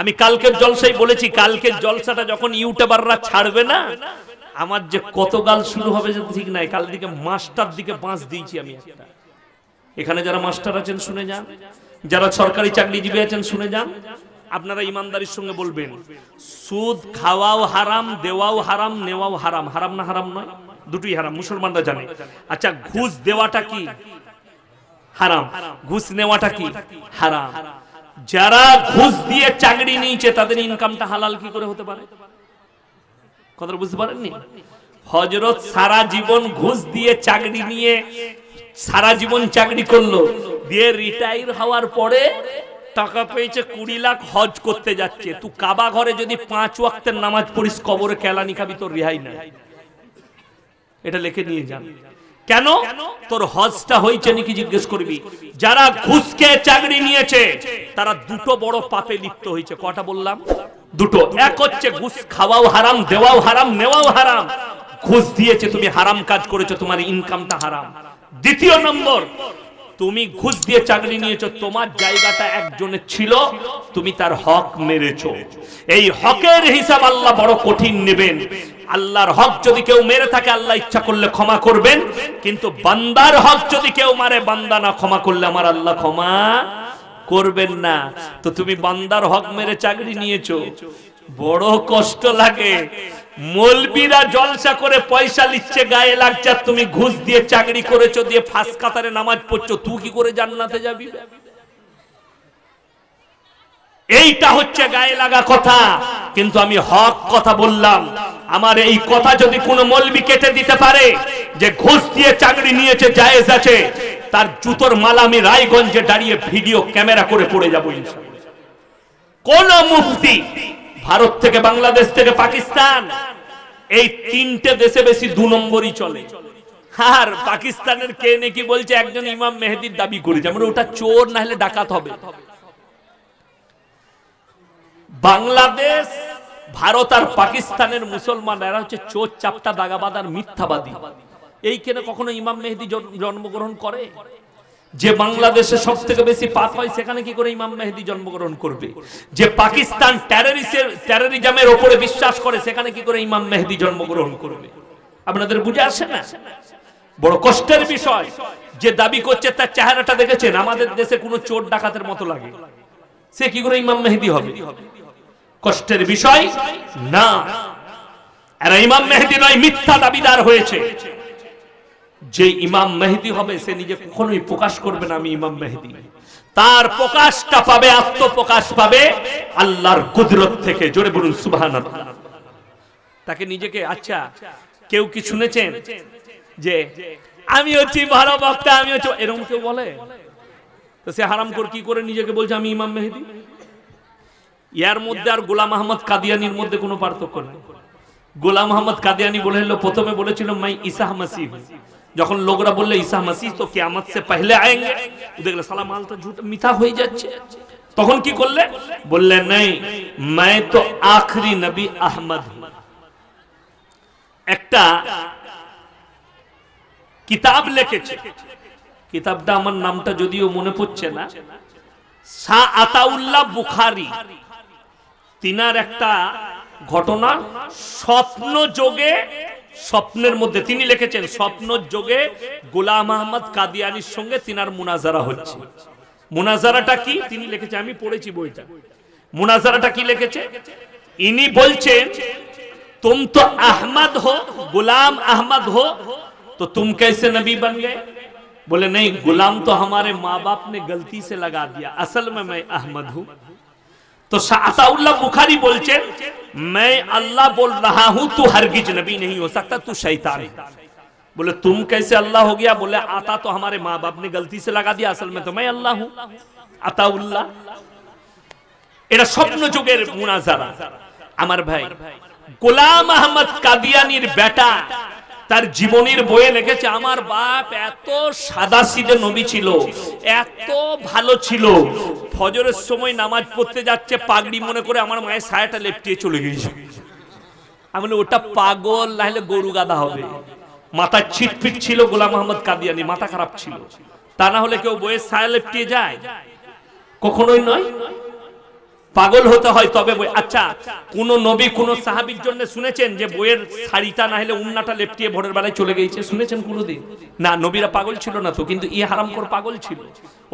আমি কালকের জলসাই বলেছি কালকের জলসাটা যখন ইউটিউবাররা ছাড়বে না আমার যে কত গাল শুরু হবে যে ঠিক নাই কাল দিকে মাস্টার দিকে বাঁশ দিয়েছি আমি একটা এখানে যারা মাস্টার আছেন শুনে যান যারা সরকারি চাকরিজীবী আছেন শুনে যান আপনারা ইমানদারির সঙ্গে বলবেন সুদ খাওয়াও হারাম দেওয়াও হারাম নেওয়াও হারাম হারাম না হারাম নয় দুটোই হারাম মুসলমানরা জানে আচ্ছা ঘুষ দেওয়াটা কি হারাম ঘুষ নেওয়াটা কি হারাম যারা ঘুষ দিয়ে চাকরি নিয়েছে তাদের ইনকামটা হালাল কি করে হতে পারে কথাটা বুঝতে পারেননি হজরত সারা জীবন ঘুষ দিয়ে চাকরি নিয়ে সারা জীবন চাকরি করলো দিয়ে রিটায়ার হওয়ার পরে টাকা পেয়েছে কুড়ি লাখ হজ করতে যাচ্ছে তুই কাবা ঘরে যদি পাঁচ ওয়াক্তের নামাজ পড়িস কবরে কেলানি খাবি তোর রেহাই না এটা লেখে নিয়ে যান কেন তোর হজটা হয়েছে নাকি জিজ্ঞেস করবি যারা ঘুষকে চাকরি নিয়েছে তারা দুটো বড় পাপে লিপ্ত হয়েছে কটা বললাম দুটো এক হচ্ছে ঘুষ খাওয়াও হারাম দেওয়াও হারাম নেওয়াও হারাম ঘুষ দিয়েছে তুমি হারাম কাজ করেছো তোমার ইনকামটা হারাম দ্বিতীয় নম্বর তুমি ঘুষ দিয়ে চাকরি নিয়েছো তোমার জায়গাটা একজনের ছিল তুমি তার হক মেরেছ এই হকের হিসাব আল্লাহ বড় কঠিন নেবেন আল্লাহর হক যদি কেউ মেরে থাকে আল্লাহ ইচ্ছা করলে ক্ষমা করবেন কিন্তু বান্দার হক যদি কেউ মারে বান্দা না ক্ষমা করলে আমার আল্লাহ ক্ষমা করবেন না তো তুমি বান্দার হক মেরে চাকরি নিয়েছো বড় কষ্ট লাগে মলবিরা জলসা করে পয়সা লিচ্ছে গায়ে লাগছে তুমি ঘুষ দিয়ে চাকরি করেছো দিয়ে ফাঁস কাতারে নামাজ পড়ছো তুই কি করে জান্নাতে যাবি এইটা হচ্ছে গায়ে লাগা কথা কিন্তু আমি হক কথা বললাম আমার এই কথা যদি কোনো মলবি কেটে দিতে পারে যে ঘুষ দিয়ে চাকরি নিয়েছে জায়েজ আছে তার জুতোর মালা আমি রায়গঞ্জে দাঁড়িয়ে ভিডিও ক্যামেরা করে পড়ে যাবো কোন মুফতি ভারত থেকে বাংলাদেশ থেকে পাকিস্তান এই তিনটে দেশে বেশি দু নম্বরই চলে আর পাকিস্তানের কে নাকি বলছে একজন ইমাম মেহেদির দাবি করেছে আমরা ওটা চোর না হলে ডাকাত হবে বাংলাদেশ ভারত আর পাকিস্তানের মুসলমানেরা হচ্ছে চোর চাপটা দাগাবাদ আর মিথ্যাবাদী এইখানে কখনো ইমাম মেহেদি জন্মগ্রহণ করে যে বাংলাদেশে সব থেকে বেশি পাপ হয় সেখানে কি করে ইমাম মেহেদি জন্মগ্রহণ করবে যে পাকিস্তান টেরোরিস্টের টেরোরিজমের ওপরে বিশ্বাস করে সেখানে কি করে ইমাম মেহেদি জন্মগ্রহণ করবে আপনাদের বুঝে আসে না বড় কষ্টের বিষয় যে দাবি করছে তার চেহারাটা দেখেছেন আমাদের দেশে কোনো চোর ডাকাতের মতো লাগে সে কি করে ইমাম মেহেদি হবে কষ্টের বিষয় না এরা ইমাম মেহেদি নয় মিথ্যা দাবিদার হয়েছে যে ইমাম মেহেদি হবে সে নিজে কখনোই প্রকাশ করবে না আমি ইমাম মেহেদি তার প্রকাশটা পাবে আত্মপ্রকাশ পাবে আল্লাহর কুদরত থেকে জোরে বলুন সুবাহান তাকে নিজেকে আচ্ছা কেউ কি শুনেছেন যে আমি হচ্ছি ভালো বক্তা আমি হচ্ছি এরকম কেউ বলে তো সে হারাম কর কি করে নিজেকে বলছে আমি ইমাম মেহেদি ইয়ার মধ্যে আর গোলাম আহমদ কাদিয়ানির মধ্যে কোনো পার্থক্য নেই গোলাম আহমদ কাদিয়ানি বলে প্রথমে বলেছিল মাই ইসাহ মাসিহ যখন লোকরা বললে ঈসা মাসিহ তো কিয়ামত সে পহলে আয়েঙ্গে দেখলে সালা মালটা ঝুট মিথা হয়ে যাচ্ছে তখন কি করলে বললে নাই মাই তো আখরি নবী আহমদ একটা কিতাব লিখেছে কিতাবটা আমার নামটা যদিও মনে পড়ছে না শাহ আতাউল্লাহ বুখারি তিনার একটা ঘটনা স্বপ্ন যোগে স্বপ্নের মধ্যে তিনি লিখেছেন স্বপ্ন যোগে গোলাম আহমদ কাদিয়ানির সঙ্গে তিনার মুনাজারা হচ্ছে মুনাজারাটা কি তিনি লিখেছে আমি পড়েছি বইটা মুনাজারাটা কি লিখেছে ইনি বলছেন তুম তো আহমদ হো গোলাম আহমদ হো তো তুম কেসে নবী বন গে বলে नहीं গোলাম তো हमारे মা বাপ নে গলতি সে लगा দিয়া আসল মে मैं अहमद हूँ তো আতাউল্লাহ মুখারী বলছেন ম্যায় আল্লাহ বল রাহু তু হার গিজ নবী نہیں ہو سکتا তু শয়তান বলে তুম کیسے اللہ ہوگیا বলে আতা তো ہمارے ماں باپ نے غلطی سے لگا دیا اصل میں تو م্যায় اللہ ہوں আতাউল্লাহ এটা স্বপ্ন যুগের মুনাজা আমার ভাই গোলাম আহমদ কাদিয়ানির بیٹা তার জীবনীর বইয়ে লিখেছে আমার বাপ এত সাদা সিদে নবী ছিল এত ভালো ছিল ফজরের সময় নামাজ পড়তে যাচ্ছে পাগড়ি মনে করে আমার মায়ের সায়াটা লেপটিয়ে চলে গিয়েছে আমি বলি ওটা পাগল নাহলে গরু গাদা হবে মাথা ছিটপিট ছিল গোলাম মোহাম্মদ কাদিয়ানি মাথা খারাপ ছিল তা না হলে কেউ বইয়ের সায়া লেপটিয়ে যায় কখনোই নয় পাগল হতে হয় তবে বই আচ্ছা, আচ্ছা, আচ্ছা। কোন নবী কোন সাহাবির জন্য শুনেছেন যে বইয়ের শাড়িটা না হলে উন্নাটা লেপটিয়ে ভোরের বেলায় চলে গিয়েছে শুনেছেন কোনদিন না নবীরা পাগল ছিল না তো কিন্তু ইয়ে হারাম হারামখোর পাগল ছিল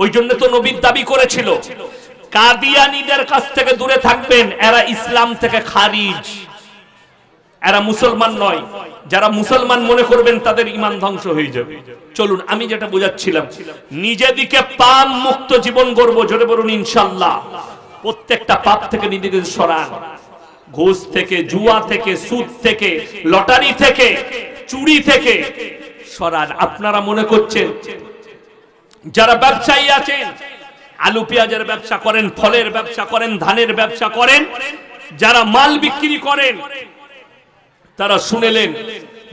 ওই জন্য তো নবীর দাবি করেছিল কাদিয়ানিদের কাছ থেকে দূরে থাকবেন এরা ইসলাম থেকে খারিজ এরা মুসলমান নয় যারা মুসলমান মনে করবেন তাদের ইমান ধ্বংস হয়ে যাবে চলুন আমি যেটা বোঝাচ্ছিলাম নিজেদিকে পাম মুক্ত জীবন গড়বো জোরে বলুন ইনশাল্লাহ প্রত্যেকটা পাপ থেকে নিজেদের সরান ঘুষ থেকে জুয়া থেকে সুদ থেকে লটারি থেকে চুরি থেকে সরান আপনারা মনে করছেন যারা ব্যবসায়ী আছেন আলু পেঁয়াজের ব্যবসা করেন ফলের ব্যবসা করেন ধানের ব্যবসা করেন যারা মাল বিক্রি করেন তারা শুনেলেন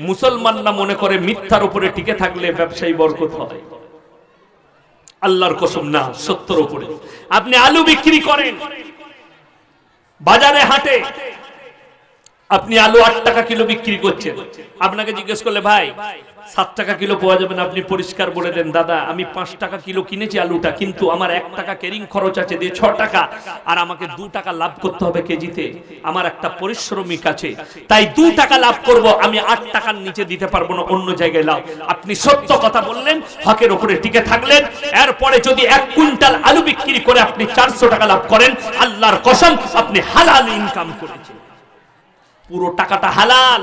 মুসলমানরা মনে করে মিথ্যার উপরে টিকে থাকলে ব্যবসায়ী বরকত হয় আল্লাহর কসম না সত্তর উপরে আপনি আলু বিক্রি করেন বাজারে হাটে আপনি আলু আট টাকা কিলো বিক্রি করছেন আপনাকে জিজ্ঞেস করলে ভাই সাত টাকা কিলো পাওয়া যাবে না আপনি পরিষ্কার বলে দেন দাদা আমি পাঁচ টাকা কিলো কিনেছি আলুটা কিন্তু আমার এক টাকা কেরিং খরচ আছে দিয়ে ছ টাকা আর আমাকে দু টাকা লাভ করতে হবে কেজিতে আমার একটা পরিশ্রমিক আছে তাই দু টাকা লাভ করব আমি আট টাকার নিচে দিতে পারবো না অন্য জায়গায় লাভ আপনি সত্য কথা বললেন হকের ওপরে টিকে থাকলেন এরপরে যদি এক কুইন্টাল আলু বিক্রি করে আপনি চারশো টাকা লাভ করেন আল্লাহর কসম আপনি হালাল ইনকাম করেছেন পুরো টাকাটা হালাল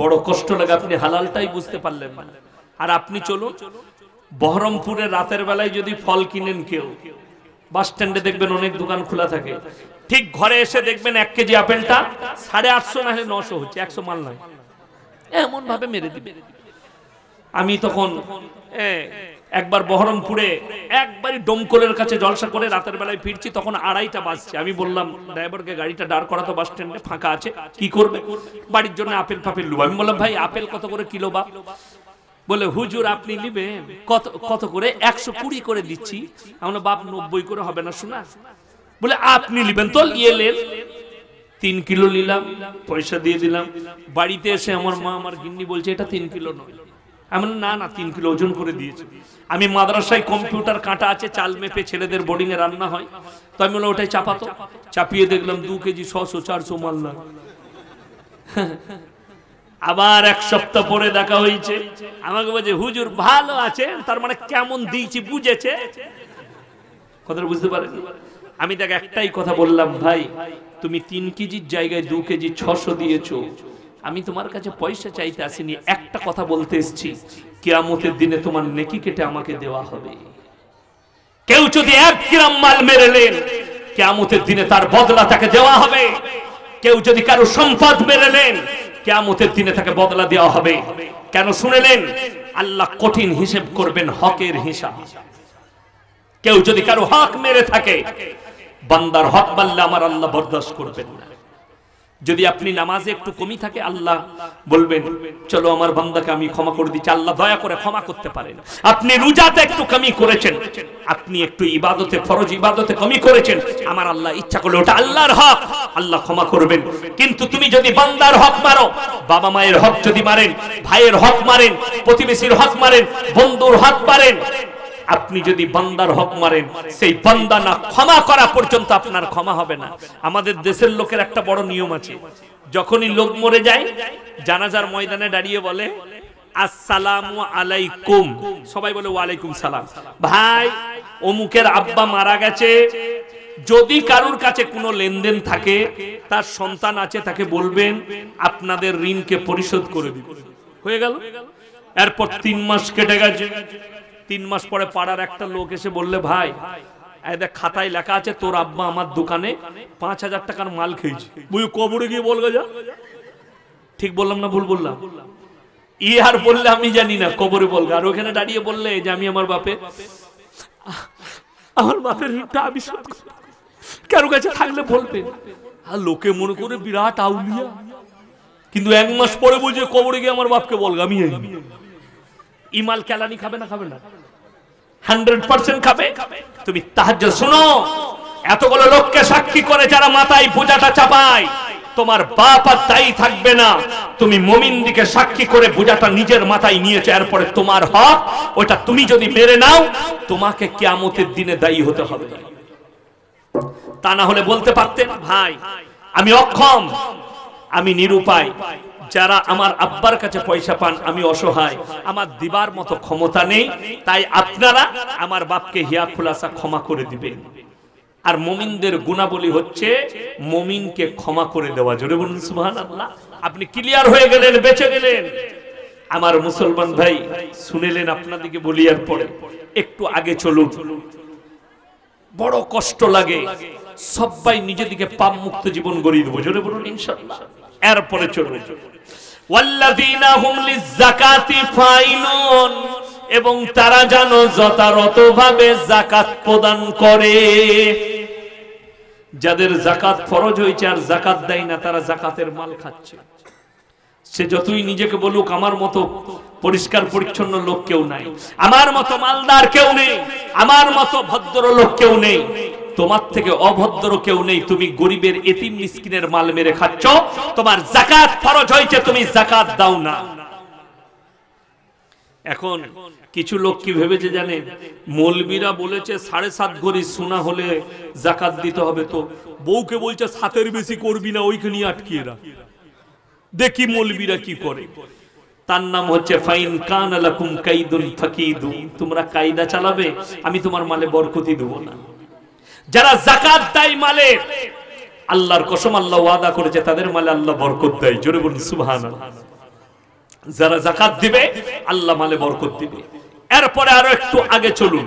বড় কষ্ট লাগে আপনি হালালটাই বুঝতে পারলেন আর আপনি চলুন বহরমপুরে রাতের বেলায় যদি ফল কিনেন কেউ বাস স্ট্যান্ডে দেখবেন অনেক দোকান খোলা থাকে ঠিক ঘরে এসে দেখবেন এক কেজি আপেলটা সাড়ে আটশো না হলে নশো হচ্ছে একশো মাল নয় এমন ভাবে মেরে দিবে আমি তখন একবার বহরমপুরে একবারই ডোমকলের কাছে জলসা করে রাতের বেলায় ফিরছি তখন আড়াইটা বাজছে আমি বললাম ড্রাইভারকে গাড়িটা দাঁড় তো বাস স্ট্যান্ডে ফাঁকা আছে কি করবে বাড়ির জন্য আপেল ফাপেল লুব আমি বললাম ভাই আপেল কত করে কিলো বা বলে হুজুর আপনি নিবেন কত কত করে একশো কুড়ি করে দিচ্ছি আমরা বাপ নব্বই করে হবে না শোনা বলে আপনি নিবেন তো এলেন ইয়ে তিন কিলো নিলাম পয়সা দিয়ে দিলাম বাড়িতে এসে আমার মা আমার গিন্নি বলছে এটা তিন কিলো নয় আমি না না তিন কিলো ওজন করে দিয়েছি আমি মাদ্রাসায় কম্পিউটার কাঁটা আছে চাল মেপে ছেলেদের বোর্ডিংয়ে রান্না হয় তো আমি ওটাই চাপাতো চাপিয়ে দেখলাম দু কেজি ছশো চারশো মাল্লা আবার এক সপ্তাহ পরে দেখা হয়েছে আমাকে বলছে হুজুর ভালো আছে তার মানে কেমন দিয়েছি বুঝেছে কথাটা বুঝতে পারেন আমি দেখ একটাই কথা বললাম ভাই তুমি তিন কেজির জায়গায় দু কেজি ছশো দিয়েছো আমি তোমার কাছে পয়সা চাইতে আসিনি একটা কথা বলতে এসছি কেয়ামতের দিনে তোমার নেকি কেটে আমাকে দেওয়া হবে কেউ যদি এক গ্রাম মাল মেরেলেন কেয়ামতের দিনে তার বদলা তাকে দেওয়া হবে কেউ যদি কারো সম্পদ মেরেলেন কেয়ামতের দিনে তাকে বদলা দেওয়া হবে কেন শুনেলেন আল্লাহ কঠিন হিসেব করবেন হকের হিসাব কেউ যদি কারো হক মেরে থাকে বান্দার হক মাল্লা আমার আল্লাহ বরদাস্ত করবেন না যদি আপনি নামাজে একটু কমি থাকে আল্লাহ বলবেন চলো আমার বান্দাকে আমি ক্ষমা করে দিচ্ছি আল্লাহ দয়া করে ক্ষমা করতে পারেন আপনি রোজাতে একটু কমি করেছেন আপনি একটু ইবাদতে ফরজ ইবাদতে কমি করেছেন আমার আল্লাহ ইচ্ছা করলে ওটা আল্লাহর হক আল্লাহ ক্ষমা করবেন কিন্তু তুমি যদি বান্দার হক মারো বাবা মায়ের হক যদি মারেন ভাইয়ের হক মারেন প্রতিবেশীর হক মারেন বন্ধুর হক মারেন আপনি যদি বান্দার হক মারেন সেই বান্দা না ক্ষমা করা পর্যন্ত আপনার ক্ষমা হবে না আমাদের দেশের লোকের একটা বড় নিয়ম আছে যখনই লোক মরে যায় জানাজার ময়দানে দাঁড়িয়ে বলে আসসালামু আলাইকুম সবাই বলে ওয়ালাইকুম সালাম ভাই অমুকের আব্বা মারা গেছে যদি কারুর কাছে কোনো লেনদেন থাকে তার সন্তান আছে তাকে বলবেন আপনাদের ঋণকে পরিশোধ করে দিব হয়ে গেল এরপর তিন মাস কেটে গেছে তিন মাস পরে পাড়ার একটা লোক এসে বললে ভাই দেখ খাতায় লেখা আছে তোর আব্বা আমার দোকানে পাঁচ হাজার টাকার মাল খেয়েছে বুঝি কবরে গিয়ে বলবে যা ঠিক বললাম না ভুল বললাম ই ইয়ে আর বললে আমি জানি না কবরে বলবে আর ওখানে দাঁড়িয়ে বললে যে আমি আমার বাপে আমার বাপের ঋণটা আবিষ্কার কারো কাছে থাকলে বলবে আর লোকে মনে করে বিরাট আউলিয়া কিন্তু এক মাস পরে বুঝে কবরে গিয়ে আমার বাপকে বলবে আমি ইমাল কেলানি খাবে না খাবে না হান্ড্রেড পার্সেন্ট খাবে তুমি তাহাজ শোনো এতগুলো লোককে সাক্ষী করে যারা মাথায় বোঝাটা চাপায় তোমার বাপ আর দায়ী থাকবে না তুমি মমিন দিকে সাক্ষী করে বোঝাটা নিজের মাথায় নিয়েছে এরপরে তোমার হক ওটা তুমি যদি মেরে নাও তোমাকে কেয়ামতের দিনে দায়ী হতে হবে তা না হলে বলতে পারতেন ভাই আমি অক্ষম আমি নিরুপায় যারা আমার আব্বার কাছে পয়সা পান আমি অসহায় আমার দিবার মতো ক্ষমতা নেই তাই আপনারা আমার বাপকে হিয়া খুলাসা ক্ষমা করে দিবেন আর মোমিনদের গুণাবলী হচ্ছে মোমিনকে ক্ষমা করে দেওয়া জোরে বলুন সুহান আল্লাহ আপনি ক্লিয়ার হয়ে গেলেন বেঁচে গেলেন আমার মুসলমান ভাই শুনেলেন আপনাদেরকে বলি আর পরে একটু আগে চলুন বড় কষ্ট লাগে সবাই নিজেদিকে পাপ মুক্ত জীবন গড়িয়ে দেবো জোরে বলুন ইনশাল্লাহ এরপরে চলবে এবং তারা যেন ভাবে জাকাত প্রদান করে যাদের জাকাত ফরজ হয়েছে আর জাকাত দেয় না তারা জাকাতের মাল খাচ্ছে সে যতই নিজেকে বলুক আমার মতো পরিষ্কার পরিচ্ছন্ন লোক কেউ নাই আমার মতো মালদার কেউ নেই আমার মতো ভদ্র লোক কেউ নেই তোমার থেকে অভদ্র কেউ নেই তুমি গরিবের এতিম মিসকিনের মাল মেরে খাচ্ছ তোমার জাকাত ফরজ হয়েছে তুমি জাকাত দাও না এখন কিছু লোক কি ভেবেছে জানে মলবিরা বলেছে সাড়ে সাত ঘড়ি সোনা হলে জাকাত দিতে হবে তো বউকে বলছে সাতের বেশি করবি না ওইখানে আটকিয়ে রাখ দেখি মলবিরা কি করে তার নাম হচ্ছে ফাইন কান আলাকুম কাইদুন ফাকিদু তোমরা কায়দা চালাবে আমি তোমার মালে বরকতি দেবো না যারা জাকাত দেয় মালে আল্লাহর কসম আল্লাহ ওয়াদা করেছে তাদের মালে আল্লাহ বরকত দেয় জোরে বলুন সুবহান যারা জাকাত দিবে আল্লাহ মালে বরকত দিবে এরপরে আরো একটু আগে চলুন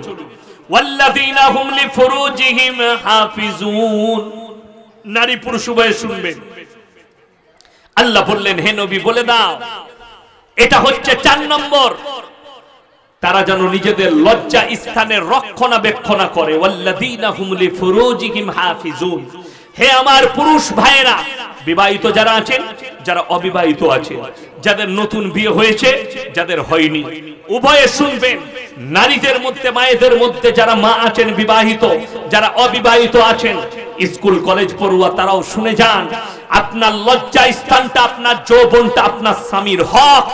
ওয়াল্লাযীনা হুম লিফুরুজিহিম হাফিজুন নারী পুরুষ উভয়ে শুনবেন আল্লাহ বললেন হে নবী বলে দাও এটা হচ্ছে চার নম্বর তারা যেন নিজেদের লজ্জা স্থানে রক্ষণাবেক্ষণা করে হে আমার পুরুষ ভাইরা বিবাহিত যারা আছেন যারা অবিবাহিত আছে যাদের নতুন বিয়ে হয়েছে যাদের হয়নি উভয়ে শুনবেন নারীদের মধ্যে মায়েদের মধ্যে যারা মা আছেন বিবাহিত যারা অবিবাহিত আছেন স্কুল কলেজ পড়ুয়া তারাও শুনে যান আপনার লজ্জা স্থানটা আপনার যৌবনটা আপনার স্বামীর হক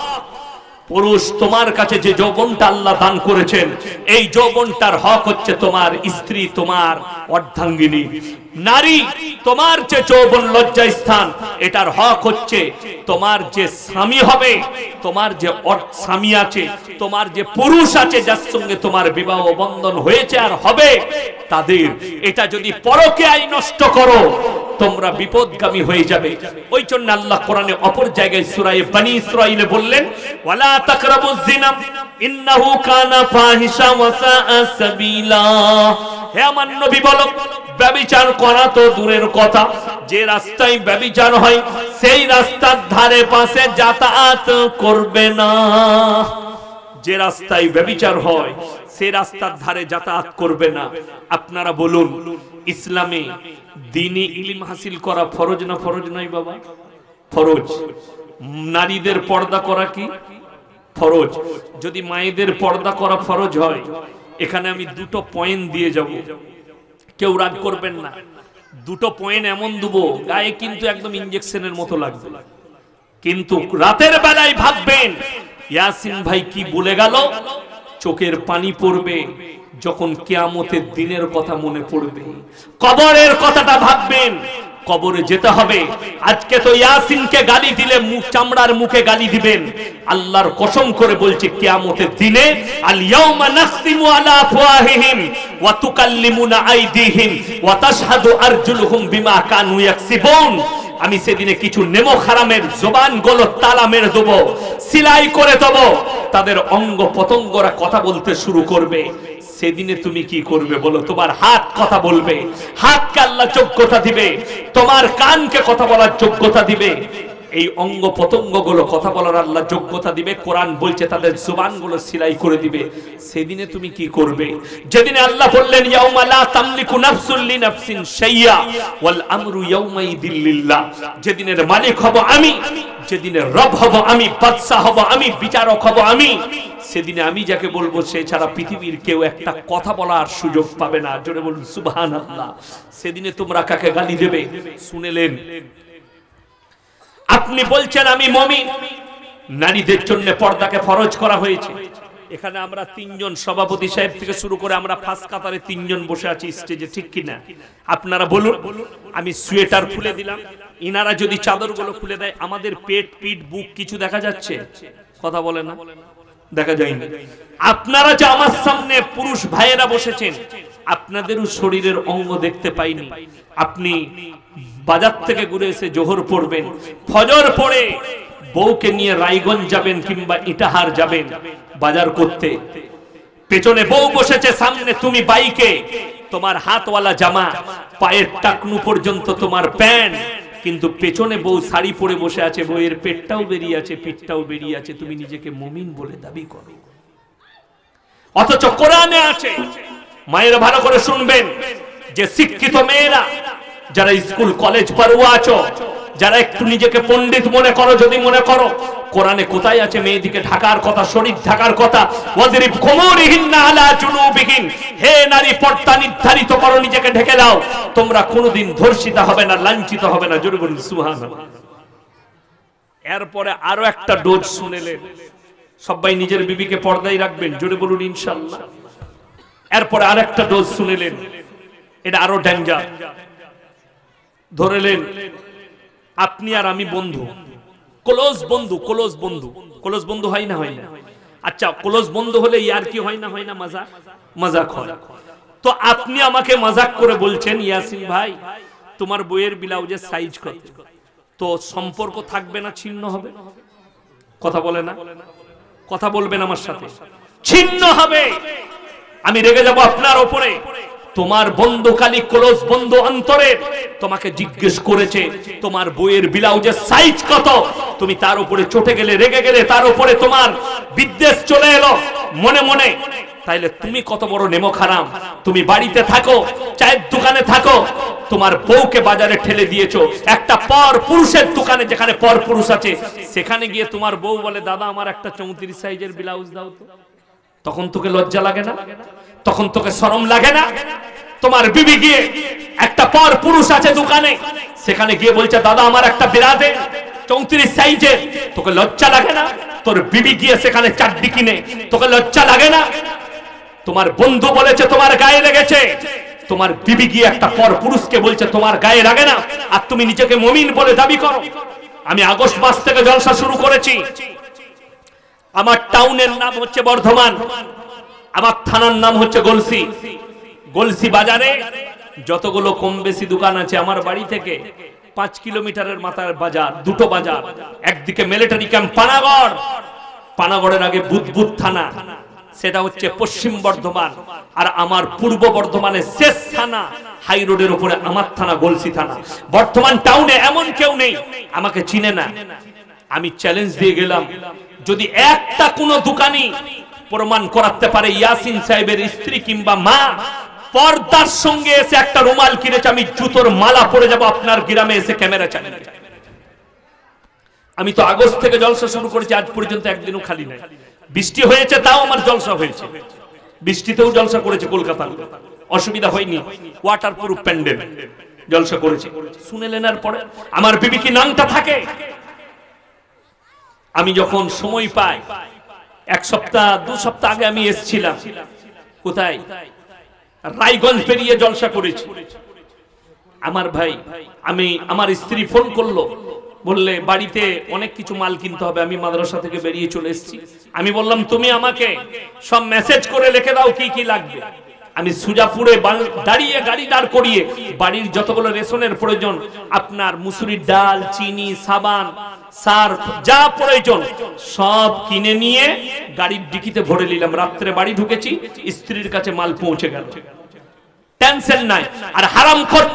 পুরুষ তোমার কাছে যে যৌবনটা আল্লাহ দান করেছেন এই যৌবনটার হক হচ্ছে তোমার স্ত্রী তোমার অর্ধাঙ্গিনী নারী তোমার যে যৌবন লজ্জা স্থান এটার হক হচ্ছে তোমার যে স্বামী হবে তোমার যে স্বামী আছে তোমার যে পুরুষ আছে যার সঙ্গে তোমার বিবাহ বন্ধন হয়েছে আর হবে তাদের এটা যদি পরকে আই নষ্ট করো তোমরা বিপদগামী হয়ে যাবে ওই জন্য আল্লাহ কোরআনে অপর জায়গায় সুরায় বানি ইসরাইলে বললেন ওয়ালা তাকরাবু যিনা ইন্নাহু কানা হে আমার নবী বলো ব্যবিচার করা তো দূরের কথা যে রাস্তায় ব্যবিচার হয় সেই রাস্তার ধারে পাশে যাতায়াত করবে না যে রাস্তায় ব্যবিচার হয় সে রাস্তার ধারে যাতায়াত করবে না আপনারা বলুন ইসলামে দিনে ইলিম হাসিল করা ফরজ না ফরজ নাই বাবা ফরজ নারীদের পর্দা করা কি ফরজ যদি মায়েদের পর্দা করা ফরজ হয় এখানে আমি দুটো পয়েন্ট দিয়ে যাব কেউ রাগ করবেন না দুটো পয়েন্ট এমন দেবো গায়ে কিন্তু একদম ইঞ্জেকশনের মতো লাগবে কিন্তু রাতের বেলায় ভাববেন ইয়াসিন ভাই কি বলে গেল চোখের পানি পড়বে যখন কেয়ামতের দিনের কথা মনে পড়বে কবরের কথাটা ভাববেন কবরে যেতে হবে আজকে তো ইয়াসিনকে গালি দিলে মুখ চামড়ার মুখে গালি দিবেন আল্লাহর কসম করে বলছে কিয়ামতের দিনে আল ইয়াউমা নাখতিমু আলা আফওয়াহিহিম ওয়া তুকাল্লিমুনা আইদিহিম ওয়া তাশহাদু আরজুলুহুম বিমা কানু ইয়াকসিবুন আমি সেদিনে কিছু নেমো খারামের জবান গলো তালা মেরে দেবো সিলাই করে দেবো তাদের অঙ্গ পতঙ্গরা কথা বলতে শুরু করবে সেদিনে তুমি কি করবে বলো তোমার হাত কথা বলবে হাতকে আল্লাহ যোগ্যতা দিবে তোমার কানকে কথা বলার যোগ্যতা দিবে এই অঙ্গ প্রত্যঙ্গগুলো কথা বলার আল্লাহ যোগ্যতা দিবে কোরআন বলছে তাদের জুবানগুলো সিলাই করে দিবে সেদিনে তুমি কি করবে যেদিন আল্লাহ বললেন ইয়াউমা লা তামলিকু নাফসুন লিনাফসিন শাইয়া ওয়াল আমরু ইয়াউমাইদিল লিল্লাহ যেদিনের মালিক হব আমি যেদিনের রব হব আমি বাদশা হব আমি বিচারক হব আমি সেদিনে আমি যাকে বলবো সে ছাড়া পৃথিবীর কেউ একটা কথা বলার সুযোগ পাবে না জোরে বলুন সুবহানাল্লাহ সেদিনে তোমরা কাকে গালি দেবে শুনেলেন আপনি বলছেন আমি মমি নারীদের জন্য পর্দাকে ফরজ করা হয়েছে এখানে আমরা তিনজন সভাপতি সাহেব থেকে শুরু করে আমরা ফাঁস কাতারে তিনজন বসে আছি স্টেজে ঠিক কিনা আপনারা বলুন আমি সোয়েটার খুলে দিলাম ইনারা যদি চাদরগুলো খুলে দেয় আমাদের পেট পিঠ বুক কিছু দেখা যাচ্ছে কথা বলে না দেখা যায়নি আপনারা যে আমার সামনে পুরুষ ভাইয়েরা বসেছেন আপনাদেরও শরীরের অঙ্গ দেখতে পাইনি আপনি বাজার থেকে ঘুরে এসে জোহর পড়বেন ফজর পড়ে বউকে নিয়ে রায়গঞ্জ যাবেন কিংবা ইটাহার যাবেন বাজার করতে পেছনে বউ বসেছে সামনে তুমি বাইকে তোমার হাতওয়ালা জামা পায়ের টাকনু পর্যন্ত তোমার প্যান্ট কিন্তু পেছনে বউ শাড়ি পরে বসে আছে বউয়ের পেটটাও বেরিয়ে আছে পিঠটাও বেরিয়ে আছে তুমি নিজেকে মুমিন বলে দাবি করো অথচ কোরআনে আছে মায়ের ভালো করে শুনবেন যে শিক্ষিত মেয়েরা যারা স্কুল কলেজ পড়ুয়া আছো যারা একটু নিজেকে পণ্ডিত মনে করো যদি মনে করো কোরআনে কোথায় আছে মেয়েদিকে ঢাকার কথা শরীর ঢাকার কথা ওয়াজরিব কুমুরিহিন না আলা জুনুবিহিন হে নারী পর্দা নির্ধারিত করো নিজেকে ঢেকে দাও তোমরা কোনোদিন ধর্ষিতা হবে না লাঞ্ছিত হবে না জোরে বলুন সুবহানাল্লাহ এরপরে আরো একটা ডোজ শুনেলেন সবাই নিজের বিবিকে পর্দায় রাখবেন জোরে বলুন ইনশাআল্লাহ এরপরে আরেকটা ডোজ শুনেলেন এটা আরো ডেঞ্জার ধরেলেন আপনি আর আমি বন্ধু ক্লোজ বন্ধু ক্লোজ বন্ধু ক্লোজ বন্ধু হয় না হয় না আচ্ছা ক্লোজ বন্ধু হলে ইয়ার কি হয় না হয় না মজা মজাক হয় তো আপনি আমাকে মজাক করে বলছেন ইয়াসিন ভাই তোমার বইয়ের ব্লাউজের সাইজ কত তো সম্পর্ক থাকবে না ছিন্ন হবে কথা বলে না কথা বলবেন আমার সাথে ছিন্ন হবে আমি রেগে যাব আপনার ওপরে তোমার বন্ধকালী ক্লোজ বন্ধ অন্তরে তোমাকে জিজ্ঞেস করেছে তোমার বইয়ের ব্লাউজের সাইজ কত তুমি তার উপরে চটে গেলে রেগে গেলে তার উপরে তোমার বিদ্বেষ চলে এলো মনে মনে তাইলে তুমি কত বড় নেমো খারাম তুমি বাড়িতে থাকো চায়ের দোকানে থাকো তোমার বউকে বাজারে ঠেলে দিয়েছো একটা পর পুরুষের দোকানে যেখানে পর পুরুষ আছে সেখানে গিয়ে তোমার বউ বলে দাদা আমার একটা চৌত্রিশ সাইজের ব্লাউজ দাও তো তখন তোকে লজ্জা লাগে না তখন তোকে শরম লাগে না তোমার বিবি গিয়ে একটা পর পুরুষ আছে দোকানে সেখানে গিয়ে বলছে দাদা আমার একটা বিরাতে চৌত্রিশ সাইজের তোকে লজ্জা লাগে না তোর বিবি গিয়ে সেখানে চারটি কিনে তোকে লজ্জা লাগে না তোমার বন্ধু বলেছে তোমার গায়ে লেগেছে তোমার বিবি গিয়ে একটা পর পুরুষকে বলছে তোমার গায়ে লাগে না আর তুমি নিজেকে মমিন বলে দাবি করো আমি আগস্ট মাস থেকে জলসা শুরু করেছি আমার টাউনের নাম হচ্ছে বর্ধমান আমার থানার নাম হচ্ছে গলসি গলসি বাজারে যতগুলো কম বেশি দোকান আছে আমার বাড়ি থেকে পাঁচ কিলোমিটারের মাথার বাজার দুটো বাজার একদিকে মিলিটারি ক্যাম্প পানাগড় পানাগড়ের আগে বুধবুধ থানা সেটা হচ্ছে পশ্চিম বর্ধমান আর আমার পূর্ব বর্ধমানের শেষ থানা হাই রোডের উপরে আমার থানা গলসি থানা বর্তমান টাউনে এমন কেউ নেই আমাকে চিনে না আমি চ্যালেঞ্জ দিয়ে গেলাম যদি একটা কোনো দোকানি প্রমাণ করাতে পারে ইয়াসিন সাহেবের স্ত্রী কিংবা মা পর্দার সঙ্গে এসে একটা রুমাল কিনেছে আমি জুতোর মালা পরে যাব আপনার গ্রামে এসে ক্যামেরা চালিয়ে আমি তো আগস্ট থেকে জলসা শুরু করেছি আজ পর্যন্ত একদিনও খালি নাই বৃষ্টি হয়েছে তাও আমার জলসা হয়েছে বৃষ্টিতেও জলসা করেছে কলকাতা অসুবিধা হয়নি ওয়াটার প্রুফ প্যান্ডেল জলসা করেছে শুনে লেনার পরে আমার বিবি কি নামটা থাকে আমি যখন সময় পাই এক সপ্তাহ দু সপ্তাহ আগে আমি এসছিলাম কোথায় রায়গঞ্জ পেরিয়ে জলসা করেছি আমার ভাই আমি আমার স্ত্রী ফোন করলো বললে বাড়িতে অনেক কিছু মাল কিনতে হবে আমি মাদ্রাসা থেকে বেরিয়ে চলে এসেছি আমি বললাম তুমি আমাকে সব মেসেজ করে লিখে দাও কি কি লাগবে আমি সুজাপুরে দাঁড়িয়ে গাড়ি দাঁড় করিয়ে বাড়ির যতগুলো রেশনের প্রয়োজন আপনার মুসুরির ডাল চিনি সাবান সার্ফ যা প্রয়োজন সব কিনে নিয়ে গাড়ির ডিকিতে ভরে নিলাম রাত্রে বাড়ি ঢুকেছি স্ত্রীর কাছে মাল পৌঁছে গেল নাই আর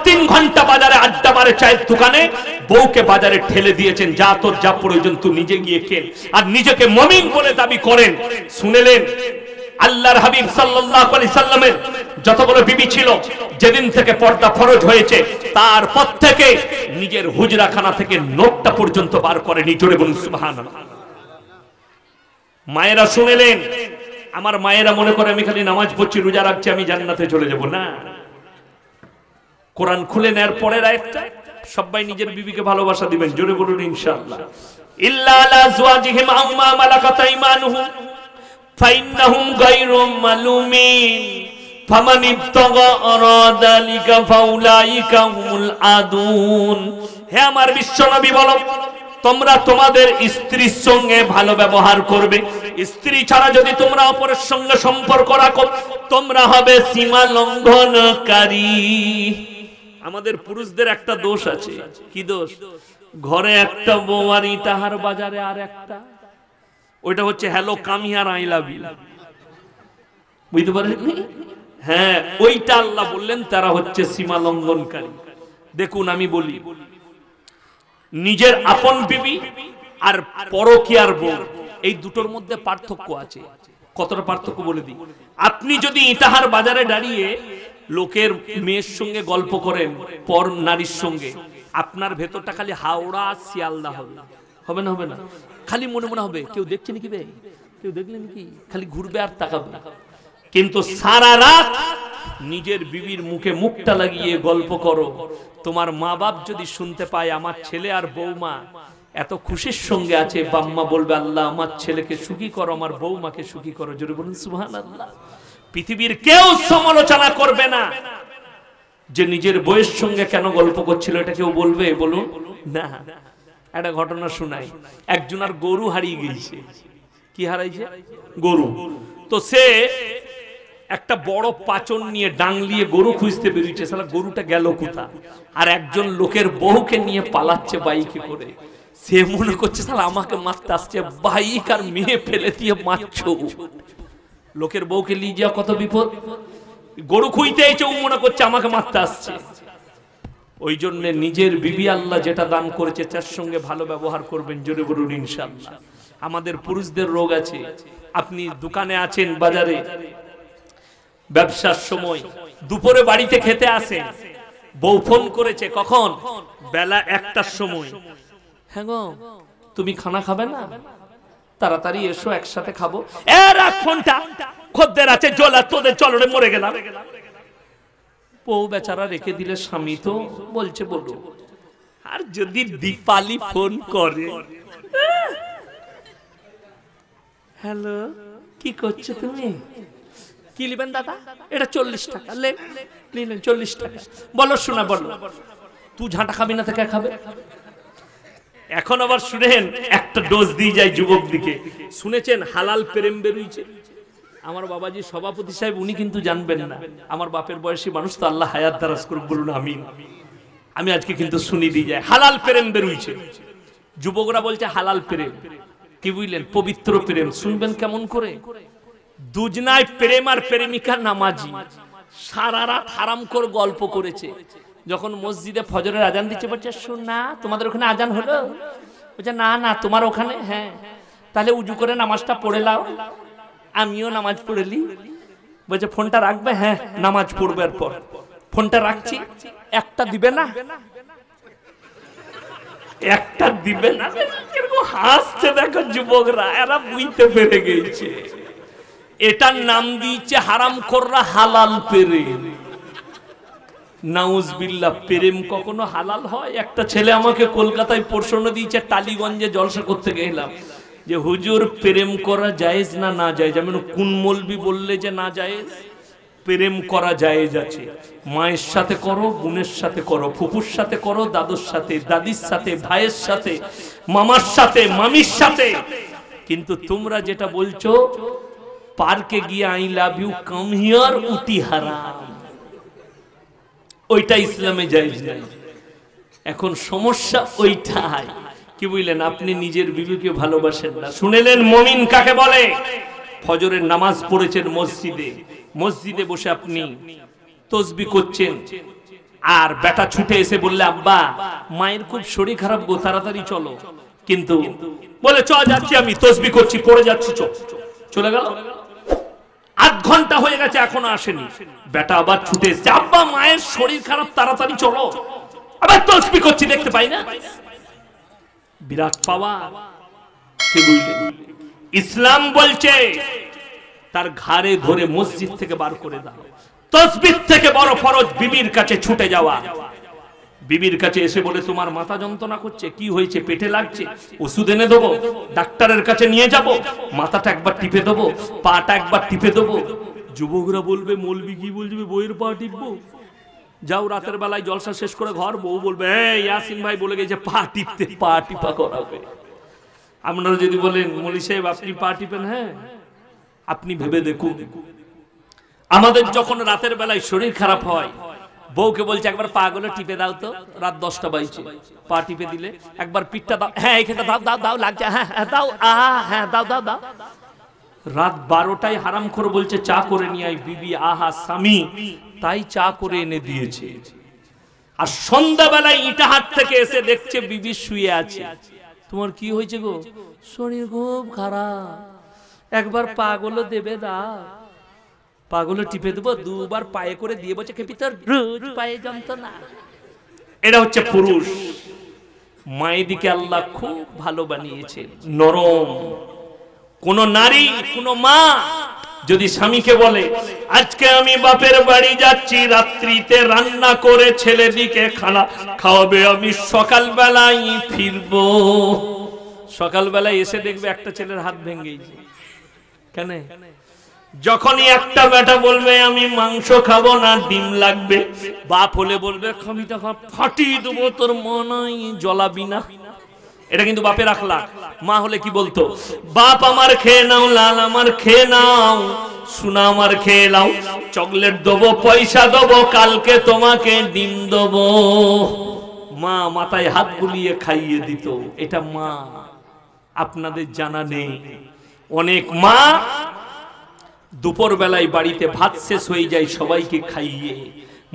তিন ঘন্টা বাজারে আড্ডা মারে চায়ের দোকানে বউকে বাজারে ঠেলে দিয়েছেন যা তোর যা প্রয়োজন তুই নিজে গিয়ে আর নিজেকে মমিন বলে দাবি করেন শুনেলেন আল্লাহর হাবিব সাল্লাল্লাহু আলাইহি সাল্লামের যত বড় বিবি ছিল যেদিন থেকে পর্দা ফরজ হয়েছে তার পর থেকে নিজের হুজরাখানা থেকে নোটটা পর্যন্ত বার করেনি জোরে বলুন সুবহানাল্লাহ মায়েরা শুনেলেন আমার মায়েরা মনে করে আমি খালি নামাজ পড়ছি রোজা রাখছি আমি জান্নাতে চলে যাব না কোরআন খুলে নেয়ার পরের আয়াতটা সবাই নিজের বিবিকে ভালোবাসা দিবেন জোরে বলুন ইনশাআল্লাহ ইল্লা আলা আম্মা মালাকাত فإنهم غير ملومين فمن ابتغى أراد ذلك فأولئك هم العادون হে আমার বিশ্বনবী বলো তোমরা তোমাদের স্ত্রীর সঙ্গে ভালো ব্যবহার করবে স্ত্রী ছাড়া যদি তোমরা অপরের সঙ্গে সম্পর্ক রাখো তোমরা হবে সীমা লঙ্ঘনকারী আমাদের পুরুষদের একটা দোষ আছে কি দোষ ঘরে একটা বৌমারি তাহার বাজারে আর একটা ওইটা হচ্ছে হ্যালো কামিয়ার আই লাভ ইউ বুঝতে পারেননি হ্যাঁ ওইটা আল্লাহ বললেন তারা হচ্ছে সীমা লঙ্ঘনকারী দেখুন আমি বলি নিজের আপন বিবি আর পরকিয়ার বোন এই দুটোর মধ্যে পার্থক্য আছে কতটা পার্থক্য বলে দিই আপনি যদি ইতাহার বাজারে দাঁড়িয়ে লোকের মেয়ের সঙ্গে গল্প করেন পর নারীর সঙ্গে আপনার ভেতরটা খালি হাওড়া শিয়ালদা হবে হবে না হবে না খালি মনে মনে হবে কেউ দেখছে নাকি বে কেউ দেখলে কি খালি ঘুরবে আর তাকাবে কিন্তু সারা রাত নিজের বিবির মুখে মুখটা লাগিয়ে গল্প করো তোমার মা বাপ যদি শুনতে পায় আমার ছেলে আর বৌমা এত খুশির সঙ্গে আছে বাম্মা বলবে আল্লাহ আমার ছেলেকে সুখী করো আমার বৌমাকে সুখী করো জোরে বলুন সুহান আল্লাহ পৃথিবীর কেউ সমালোচনা করবে না যে নিজের বইয়ের সঙ্গে কেন গল্প করছিল এটা কেউ বলবে বলুন না একটা ঘটনা একজন আর গরু হারিয়ে গিয়েছে কি হারাইছে গরু তো সে একটা বড় পাচন নিয়ে ডাংলিয়ে গরু খুঁজতে বেরিয়েছে সালা গরুটা গেল কোথা আর একজন লোকের বহুকে নিয়ে পালাচ্ছে বাইকে করে সে মনে করছে সালা আমাকে মারতে আসছে বাইক আর মেয়ে ফেলে দিয়ে মারছ লোকের বউকে নিয়ে যাওয়া কত বিপদ গরু খুঁজতে এসে ও মনে করছে আমাকে মারতে আসছে ওই জন্য নিজের বিবি আল্লাহ যেটা দান করেছে তার সঙ্গে ভালো ব্যবহার করবেন জোরে বলুন ইনশাল্লাহ আমাদের পুরুষদের রোগ আছে আপনি দোকানে আছেন বাজারে ব্যবসার সময় দুপুরে বাড়িতে খেতে আসেন বউ ফোন করেছে কখন বেলা একটার সময় হ্যাঁ গো তুমি খানা খাবে না তাড়াতাড়ি এসো একসাথে খাবো এরা ফোনটা খদ্দের আছে জল তোদের চলরে মরে গেলাম বউ বেচারা রেখে দিলে স্বামী তো বলছে বলো আর যদি দীপালি ফোন করে হ্যালো কি করছো তুমি কি নেবেন দাদা এটা চল্লিশ টাকা লে নিলেন চল্লিশ টাকা বলো শোনা বলো তুই ঝাঁটা খাবি না থেকে খাবে এখন আবার শুনেন একটা ডোজ দিয়ে যায় যুবক দিকে শুনেছেন হালাল প্রেম বেরুইছে আমার বাবাজি সভাপতি সাহেব উনি কিন্তু জানবেন না আমার বাপের বয়সী মানুষ তো আল্লাহ হায়াত দারাজ করুক বলুন আমি আমি আজকে কিন্তু শুনি দিয়ে যাই হালাল প্রেম বেরুইছে যুবকরা বলছে হালাল প্রেম কি বুঝলেন পবিত্র প্রেম শুনবেন কেমন করে দুজনায় প্রেম আর প্রেমিকার নামাজি সারা রাত হারাম করে গল্প করেছে যখন মসজিদে ফজরের আজান দিচ্ছে বলছে শোন না তোমাদের ওখানে আজান হলো বলছে না না তোমার ওখানে হ্যাঁ তাহলে উজু করে নামাজটা পড়ে লাও আমিও নামাজ পড়লি বলছে ফোনটা রাখবে হ্যাঁ নামাজ পড়বার পর ফোনটা রাখছি একটা দিবে না একটা দিবে না কিরকম হাসছে দেখো যুবকরা এরা বুঝতে পেরে গেছে এটার নাম দিয়েছে হারাম কররা হালাল প্রেম নাউজ বিল্লা প্রেম কখনো হালাল হয় একটা ছেলে আমাকে কলকাতায় পড়শোনা দিয়েছে টালিগঞ্জে জলসা করতে গেলাম যে হুজুর প্রেম করা যায়জ না না জায়েজ আমি কোন মলবি বললে যে না যায়জ প্রেম করা জায়েজ আছে মায়ের সাথে করো বোনের সাথে করো ফুপুর সাথে করো দাদুর সাথে দাদির সাথে ভাইয়ের সাথে মামার সাথে মামির সাথে কিন্তু তোমরা যেটা বলছো পার্কে গিয়ে I love you come here উটি হারাম ওইটা ইসলামে জায়েজ নাই এখন সমস্যা ওইটাই কি বুঝলেন আপনি নিজের বিবিকে ভালোবাসেন না শুনেলেন মমিন কাকে বলে ফজরের নামাজ পড়েছেন মসজিদে মসজিদে বসে আপনি তসবি করছেন আর বেটা ছুটে এসে বললে আব্বা মায়ের খুব শরীর খারাপ গো তাড়াতাড়ি চলো কিন্তু বলে চ যাচ্ছি আমি তসবি করছি পড়ে যাচ্ছি চলে গেল আধ ঘন্টা হয়ে গেছে এখনো আসেনি বেটা আবার ছুটে এসছে আব্বা মায়ের শরীর খারাপ তাড়াতাড়ি চলো আবার তসবি করছি দেখতে পাই না বিরাট পাওয়া কি ইসলাম বলছে তার ঘাড়ে ঘরে মসজিদ থেকে বার করে দাও তসবির থেকে বড় ফরজ বিবির কাছে ছুটে যাওয়া বিবির কাছে এসে বলে তোমার মাথা যন্ত্রণা করছে কি হয়েছে পেটে লাগছে ওষুধ এনে দেবো ডাক্তারের কাছে নিয়ে যাব মাথাটা একবার টিপে দেবো পাটা একবার টিপে দেবো যুবকরা বলবে মলবি কি বলবে বইয়ের পা টিপবো যাও রাতের বেলায় জলসা শেষ করে ঘর বউ বলবে হ্যাঁ ইয়াসিন ভাই বলে গেছে পা টিপতে পা টিপা করাবে আপনারা যদি বলেন মলি সাহেব আপনি পা টিপেন হ্যাঁ আপনি ভেবে দেখুন আমাদের যখন রাতের বেলায় শরীর খারাপ হয় বউকে বলছে একবার পা গুলো টিপে দাও তো রাত দশটা বাইছে পা টিপে দিলে একবার পিঠটা দাও হ্যাঁ এখানে দাও দাও দাও লাগছে হ্যাঁ হ্যাঁ দাও আহা হ্যাঁ দাও দাও দাও রাত বারোটায় হারাম করে বলছে চা করে নিয়ে আয় বিবি আহা স্বামী তাই চা করে এনে দিয়েছে আর সন্ধ্যাবেলায় হাত থেকে এসে দেখছে বিবি শুয়ে আছে তোমার কি হয়েছে গো শরীর খুব খারাপ একবার পাগলও দেবে দা পাগলও টিপে দেবো দুবার পায়ে করে দিয়ে বলছে খেপি তোর পায়ে না এটা হচ্ছে পুরুষ মায়েদিকে আল্লাহ খুব ভালো বানিয়েছে নরম কোন নারী কোন মা যদি স্বামীকে বলে আজকে আমি বাপের বাড়ি যাচ্ছি রাত্রিতে রান্না করে দিকে খানা খাওয়াবে আমি বেলায় ফিরব সকালবেলায় এসে দেখবে একটা ছেলের হাত ভেঙে কেন যখনই একটা বেটা বলবে আমি মাংস খাবো না ডিম লাগবে বাপ হলে বলবে খামিটা তখন ফাটিয়ে দেবো তোর মনে জ্বলাবি না এটা কিন্তু বাপের আখলা মা হলে কি বলতো বাপ আমার খেয়ে নাও লাল আমার খেয়ে নাও সোনা আমার খেয়ে নাও চকলেট দেবো পয়সা দেবো কালকে তোমাকে ডিম দেবো মা মাথায় হাত বুলিয়ে খাইয়ে দিত এটা মা আপনাদের জানা নেই অনেক মা দুপুর বেলায় বাড়িতে ভাত শেষ হয়ে যায় সবাইকে খাইয়ে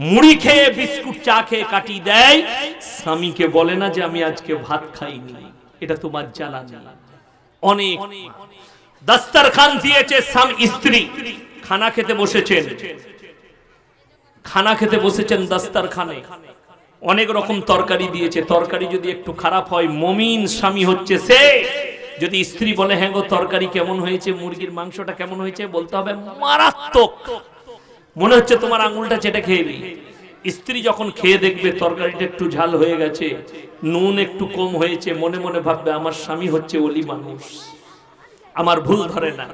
মুড়ি খেয়ে বিস্কুট চা খেয়ে কাটি দেয় স্বামীকে বলে না যে আমি আজকে ভাত খাইনি এটা তোমার জানা জানা অনেক খান দিয়েছে স্বামী স্ত্রী খানা খেতে বসেছেন খানা খেতে বসেছেন খানে অনেক রকম তরকারি দিয়েছে তরকারি যদি একটু খারাপ হয় মমিন স্বামী হচ্ছে সে যদি স্ত্রী বলে হ্যাঁ গো তরকারি কেমন হয়েছে মুরগির মাংসটা কেমন হয়েছে বলতে হবে মারাত্মক মনে হচ্ছে তোমার আঙুলটা চেটে খেয়ে নি স্ত্রী যখন খেয়ে দেখবে তরকারিটা একটু ঝাল হয়ে গেছে নুন একটু কম হয়েছে মনে মনে ভাববে আমার স্বামী হচ্ছে অলি মানুষ আমার ভুল ধরে না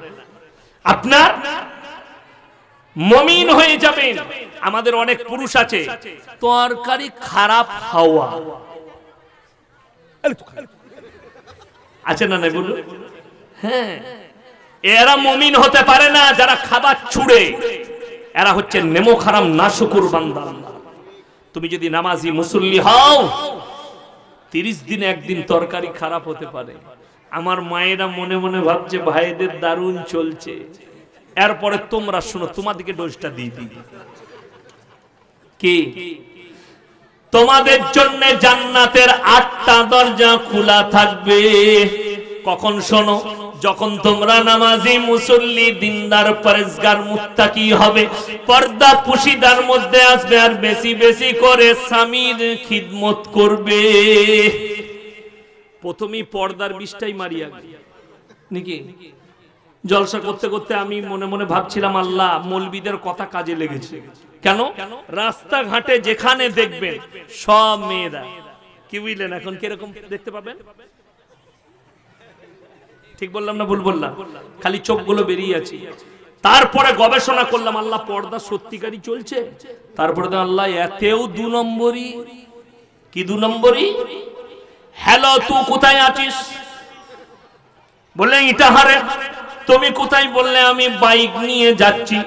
আপনার মমিন হয়ে যাবেন আমাদের অনেক পুরুষ আছে তরকারি খারাপ হাওয়া আছে না বলুন হ্যাঁ এরা মমিন হতে পারে না যারা খাবার ছুড়ে এরা হচ্ছে নেমো খারাম না শুকুর বান্দা তুমি যদি নামাজি মুসল্লি হও তিরিশ দিন একদিন তরকারি খারাপ হতে পারে আমার মায়েরা মনে মনে ভাবছে ভাইদের দারুণ চলছে এরপরে তোমরা শুনো তোমাদেরকে ডোজটা দিয়ে দিই কি তোমাদের জন্য জান্নাতের আটটা দরজা খোলা থাকবে কখন শোনো যখন তোমরা নামাজি মুসল্লি দিনদার পরেজগার মুক্তা কি হবে পর্দা পুশিদার মধ্যে আসবে আর বেশি বেশি করে স্বামীর খিদমত করবে প্রথমেই পর্দার বিষটাই মারিয়া নাকি জলসা করতে করতে আমি মনে মনে ভাবছিলাম আল্লাহ মলবিদের কথা কাজে লেগেছে কেন রাস্তাঘাটে যেখানে দেখবেন সব মেয়েরা কি বুঝলেন এখন কিরকম দেখতে পাবেন ঠিক বললাম না ভুল বললাম খালি চোখগুলো বেরিয়ে আছে তারপরে গবেষণা করলাম আল্লাহ পর্দা সত্যিকারই চলছে তারপরে আল্লাহ এতেও দু নম্বরই কি দু নম্বরই হ্যালো তুই কোথায় আছিস বললে ইটা হারে তুমি কোথায় বললে আমি বাইক নিয়ে যাচ্ছি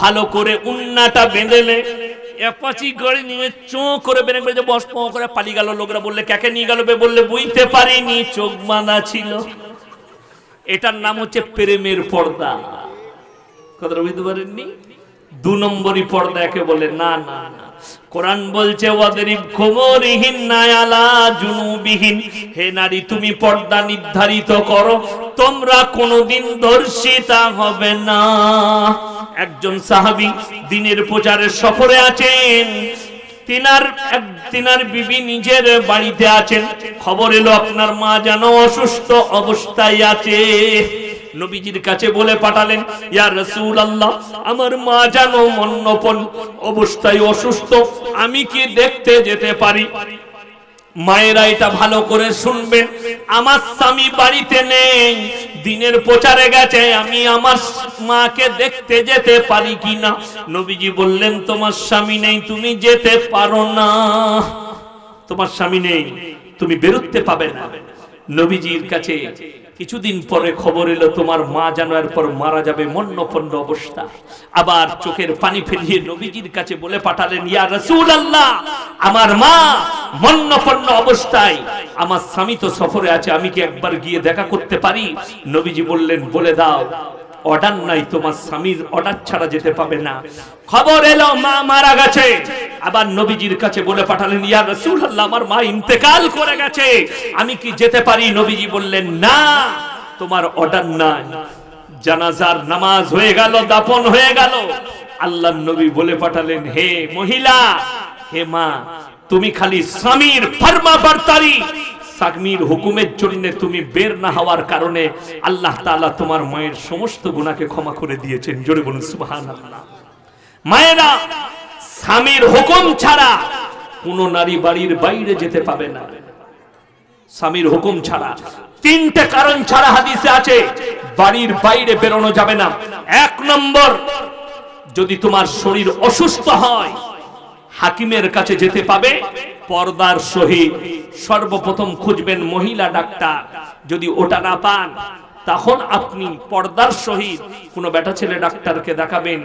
ভালো করে উন্নাটা বেঁধেলে এপাচি গড়ে নিয়ে চো করে বেড়ে বেড়ে বস করে পালি গেল লোকরা বললে কাকে নিয়ে গেল বললে বুঝতে পারিনি চোখ বাঁধা ছিল এটার নাম হচ্ছে প্রেমের পর্দা কথাটা বুঝতে পারেননি দু নম্বরই পর্দা একে বলে না না না কোরআন বলছে হে নারী তুমি পর্দা নির্ধারিত করো তোমরা কোনোদিন ধর্ষিতা হবে না একজন সাহাবি দিনের প্রচারের সফরে আছেন তিনার তিনার বিবি নিজের বাড়িতে আছেন খবর এলো আপনার মা যেন অসুস্থ অবস্থায় আছে নবীজির কাছে বলে পাঠালেন ইয়া রসুল আল্লাহ আমার মা যেন মন্নপন অবস্থায় অসুস্থ আমি কি দেখতে যেতে পারি মায়েরা এটা ভালো করে শুনবেন আমার স্বামী বাড়িতে নেই দিনের প্রচারে গেছে আমি আমার মাকে দেখতে যেতে পারি কিনা নবীজি বললেন তোমার স্বামী নেই তুমি যেতে পারো না তোমার স্বামী নেই তুমি বেরুতে পাবে না নবীজির কাছে কিছুদিন পরে খবর এলো তোমার মা জানার পর মারা যাবে মন্নপন্ন অবস্থা আবার চোখের পানি ফেলিয়ে নবীজির কাছে বলে পাঠালেন ইয়া রসুল আল্লাহ আমার মা মন্নপন্ন অবস্থায় আমার স্বামী তো সফরে আছে আমি কি একবার গিয়ে দেখা করতে পারি নবীজি বললেন বলে দাও অর্ডার নাই তোমার স্বামীর অর্ডার ছাড়া যেতে পাবে না খবর এলো মা মারা গেছে আবার নবীজির কাছে বলে পাঠালেন ইয়া রাসূলুল্লাহ আমার মা ইন্তেকাল করে গেছে আমি কি যেতে পারি নবীজি বললেন না তোমার অর্ডার নাই জানাজার নামাজ হয়ে গেল দাফন হয়ে গেল আল্লাহর নবী বলে পাঠালেন হে মহিলা হে মা তুমি খালি স্বামীর ফার্মা বার্তারি সাগমির হুকুমের জন্য তুমি বের না হওয়ার কারণে আল্লাহ তালা তোমার মায়ের সমস্ত গুণাকে ক্ষমা করে দিয়েছেন জোরে বলুন সুবাহ মায়েরা স্বামীর হুকুম ছাড়া কোন নারী বাড়ির বাইরে যেতে পাবে না স্বামীর হুকুম ছাড়া তিনটে কারণ ছাড়া হাদিসে আছে বাড়ির বাইরে বেরোনো যাবে না এক নম্বর যদি তোমার শরীর অসুস্থ হয় হাকিমের কাছে যেতে পাবে পর্দার সহিত সর্বপ্রথম খুঁজবেন মহিলা ডাক্তার যদি ওটা না পান তখন আপনি পর্দার সহিত কোনো বেটা ছেলে ডাক্তারকে দেখাবেন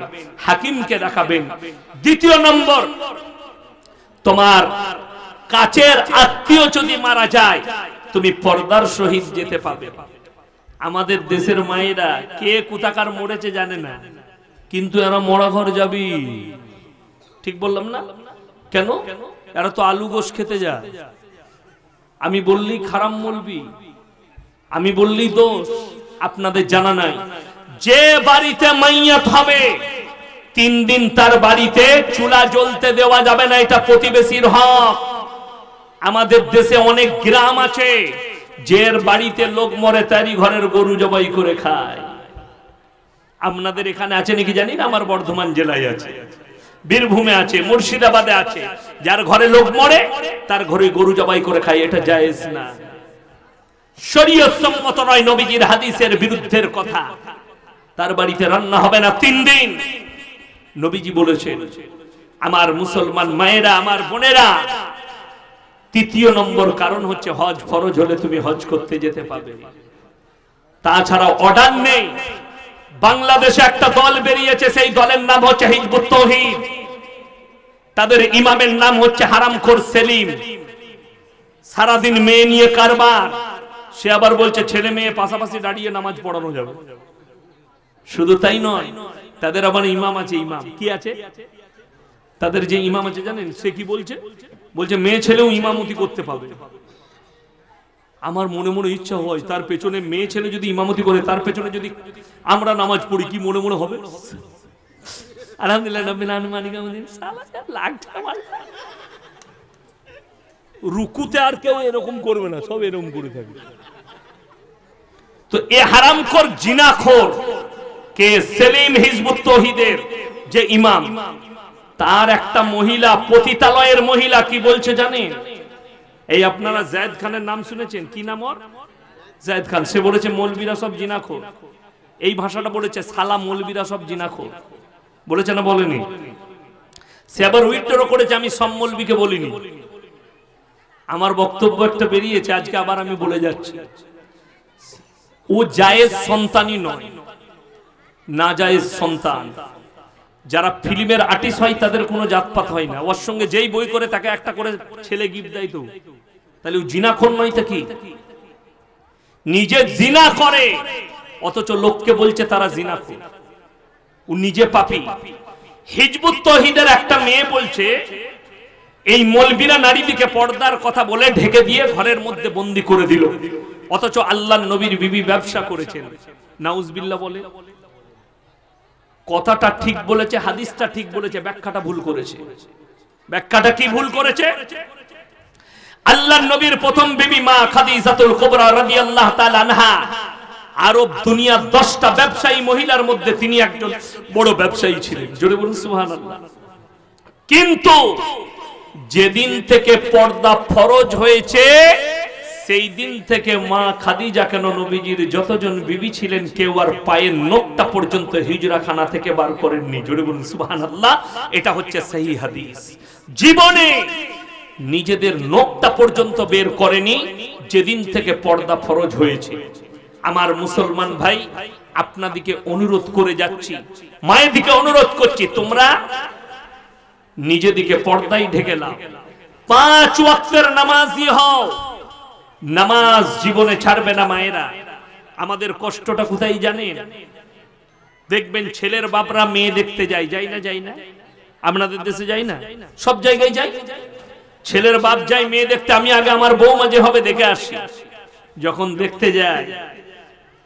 হাকিমকে দেখাবেন দ্বিতীয় নম্বর তোমার কাছের আত্মীয় যদি মারা যায় তুমি পর্দার সহিত যেতে পাবে আমাদের দেশের মায়েরা কে কোথাকার মরেছে জানে না কিন্তু এরা মরা ঘর যাবি ঠিক বললাম না কেন এরা তো আলু গোস খেতে যায় আমি বললি খারাম বলবি আমি বললি দোষ আপনাদের জানা নাই যে বাড়িতে মাইয়া হবে তিন দিন তার বাড়িতে চুলা জ্বলতে দেওয়া যাবে না এটা প্রতিবেশীর হক আমাদের দেশে অনেক গ্রাম আছে জের বাড়িতে লোক মরে তারই ঘরের গরু জবাই করে খায় আপনাদের এখানে আছে নাকি জানি না আমার বর্ধমান জেলায় আছে বীরভূমে আছে মুর্শিদাবাদে আছে যার ঘরে লোক মরে তার ঘরে গরু জবাই করে খায় এটা জায়েজ না শরীয়ত সম্মত নয় নবীজির হাদিসের বিরুদ্ধের কথা তার বাড়িতে রান্না হবে না তিন দিন নবীজি বলেছেন আমার মুসলমান মায়েরা আমার বোনেরা তৃতীয় নম্বর কারণ হচ্ছে হজ ফরজ হলে তুমি হজ করতে যেতে পারবে তাছাড়া অর্ডার নেই বাংলাদেশে একটা দল বেরিয়েছে সেই দলের নাম হচ্ছে হিজবুত তাদের ইমামের নাম হচ্ছে খোর সেলিম সারাদিন মেয়ে নিয়ে কারবার সে আবার বলছে ছেলে মেয়ে পাশাপাশি দাঁড়িয়ে নামাজ পড়ানো যাবে শুধু তাই নয় তাদের আবার ইমাম আছে ইমাম কি আছে তাদের যে ইমাম আছে জানেন সে কি বলছে বলছে মেয়ে ছেলেও ইমামতি করতে পারবে আমার মনে মনে ইচ্ছা হয় তার পেছনে মেয়ে ছেলে যদি ইমামতি করে তার পেছনে যদি আমরা নামাজ পড়ি কি মনে মনে হবে আলহামদুলিল্লাহ আনুমানিক রুকুতে আর কেউ এরকম করবে না সব এরকম করে থাকবে তো এ কে সেলিম হিজবুত তহিদের যে ইমাম তার একটা মহিলা পতিতালয়ের মহিলা কি বলছে জানেন এই আপনারা জায়দ খানের নাম শুনেছেন কি নাম ওর জায়দ খান সে বলেছে মলবিরা সব জিনাখোর এই ভাষাটা বলেছে সালা মলবিরা সব জিনাখোর বলেছে না বলেনি সে আবার করেছে আমি সম্মলবিকে বলিনি আমার বক্তব্য একটা বেরিয়েছে আজকে আবার আমি বলে যাচ্ছি ও জায়েজ সন্তানই নয় না জায়েজ সন্তান যারা ফিল্মের আর্টিস্ট হয় তাদের কোনো জাতপাত হয় না ওর সঙ্গে যেই বই করে তাকে একটা করে ছেলে গিফট দেয় তো তাহলে ও জিনাখর নয় তা কি নিজে জিনা করে অথচ লোককে বলছে তারা জিনা করে ও নিজে পাপি হিজবুত তহিদের একটা মেয়ে বলছে এই মলবিরা নারীদিকে পর্দার কথা বলে ঢেকে দিয়ে ঘরের মধ্যে বন্দি করে দিল অথচ আল্লাহ নবীর বিবি ব্যবসা করেছেন নাউজবিল্লা বলে কথাটা ঠিক বলেছে হাদিসটা ঠিক বলেছে ব্যাখ্যাটা ভুল করেছে ব্যাখ্যাটা কি ভুল করেছে আল্লাহ নবীর প্রথম বিবি মা খাদিজাতুল কুবরা রাদিয়াল্লাহু তাআলা আনহা আরব দুনিয়ার দশটা ব্যবসায়ী মহিলার মধ্যে তিনি একজন বড় ব্যবসায়ী ছিলেন জোরে বলুন সুহান কিন্তু যেদিন থেকে পর্দা ফরজ হয়েছে সেই দিন থেকে মা খাদিজা কেন নবীজির যতজন বিবি ছিলেন কেউ আর পায়ের নোকটা পর্যন্ত হিজরাখানা থেকে বার করেননি জোরে বলুন সুহান আল্লাহ এটা হচ্ছে সেই হাদিস জীবনে নিজেদের নোকটা পর্যন্ত বের করেনি যেদিন থেকে পর্দা ফরজ হয়েছে আমার মুসলমান ভাই আপনাদিকে অনুরোধ করে যাচ্ছি মায়ের দিকে অনুরোধ করছি তোমরা দিকে পর্দাই ঢেকে লাও পাঁচ ওয়াক্তের নামাজই হও নামাজ জীবনে ছাড়বে না মায়েরা আমাদের কষ্টটা কোথায় জানেন দেখবেন ছেলের বাপরা মেয়ে দেখতে যায় যাই না যাই না আপনাদের দেশে যাই না সব জায়গায় যাই ছেলের বাপ যায় মেয়ে দেখতে আমি আগে আমার বউ মাঝে হবে দেখে আসি যখন দেখতে যায়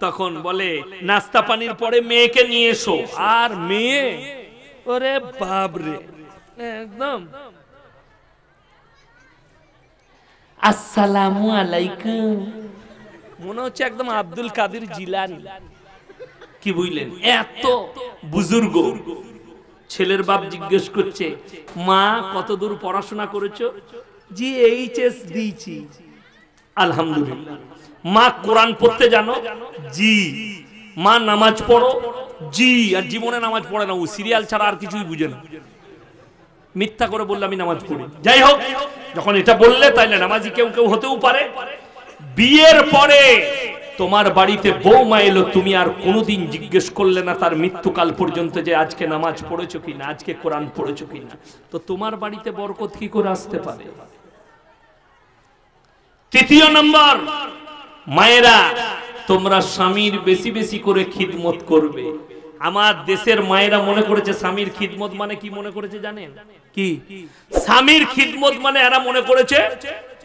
তখন বলে নাস্তা পানির পরে মেয়েকে নিয়ে এসো আর মেয়ে ওরে বাবরে একদম আসসালামু আলাইকুম মনে হচ্ছে একদম আব্দুল কাদের জিলানি কি বুঝলেন এত বুজুর্গ ছেলের বাপ জিজ্ঞেস করছে মা কতদূর পড়াশোনা করেছো জি এইচএস দিয়েছি আলহামদুলিল্লাহ মা কোরআন পড়তে জানো জি মা নামাজ পড়ো জি আর জীবনে নামাজ পড়ে না ও সিরিয়াল ছাড়া আর কিছুই বুঝে না মিথ্যা করে বললে আমি নামাজ পড়ি যাই হোক যখন এটা বললে তাইলে নামাজি কেউ কেউ হতেও পারে বিয়ের পরে তোমার বাড়িতে বৌমা এলো তুমি আর কোনোদিন জিজ্ঞেস করলে না তার মৃত্যুকাল পর্যন্ত যে আজকে নামাজ পড়েছো কি না আজকে কোরআন পড়েছো কি না তো তোমার বাড়িতে বরকত কি করে আসতে পারে তৃতীয় নম্বর মায়েরা তোমরা স্বামীর বেশি বেশি করে খিদমত করবে আমার দেশের মায়েরা মনে করেছে স্বামীর খিদমত মানে কি মনে করেছে জানেন কি স্বামীর খিদমত মানে এরা মনে করেছে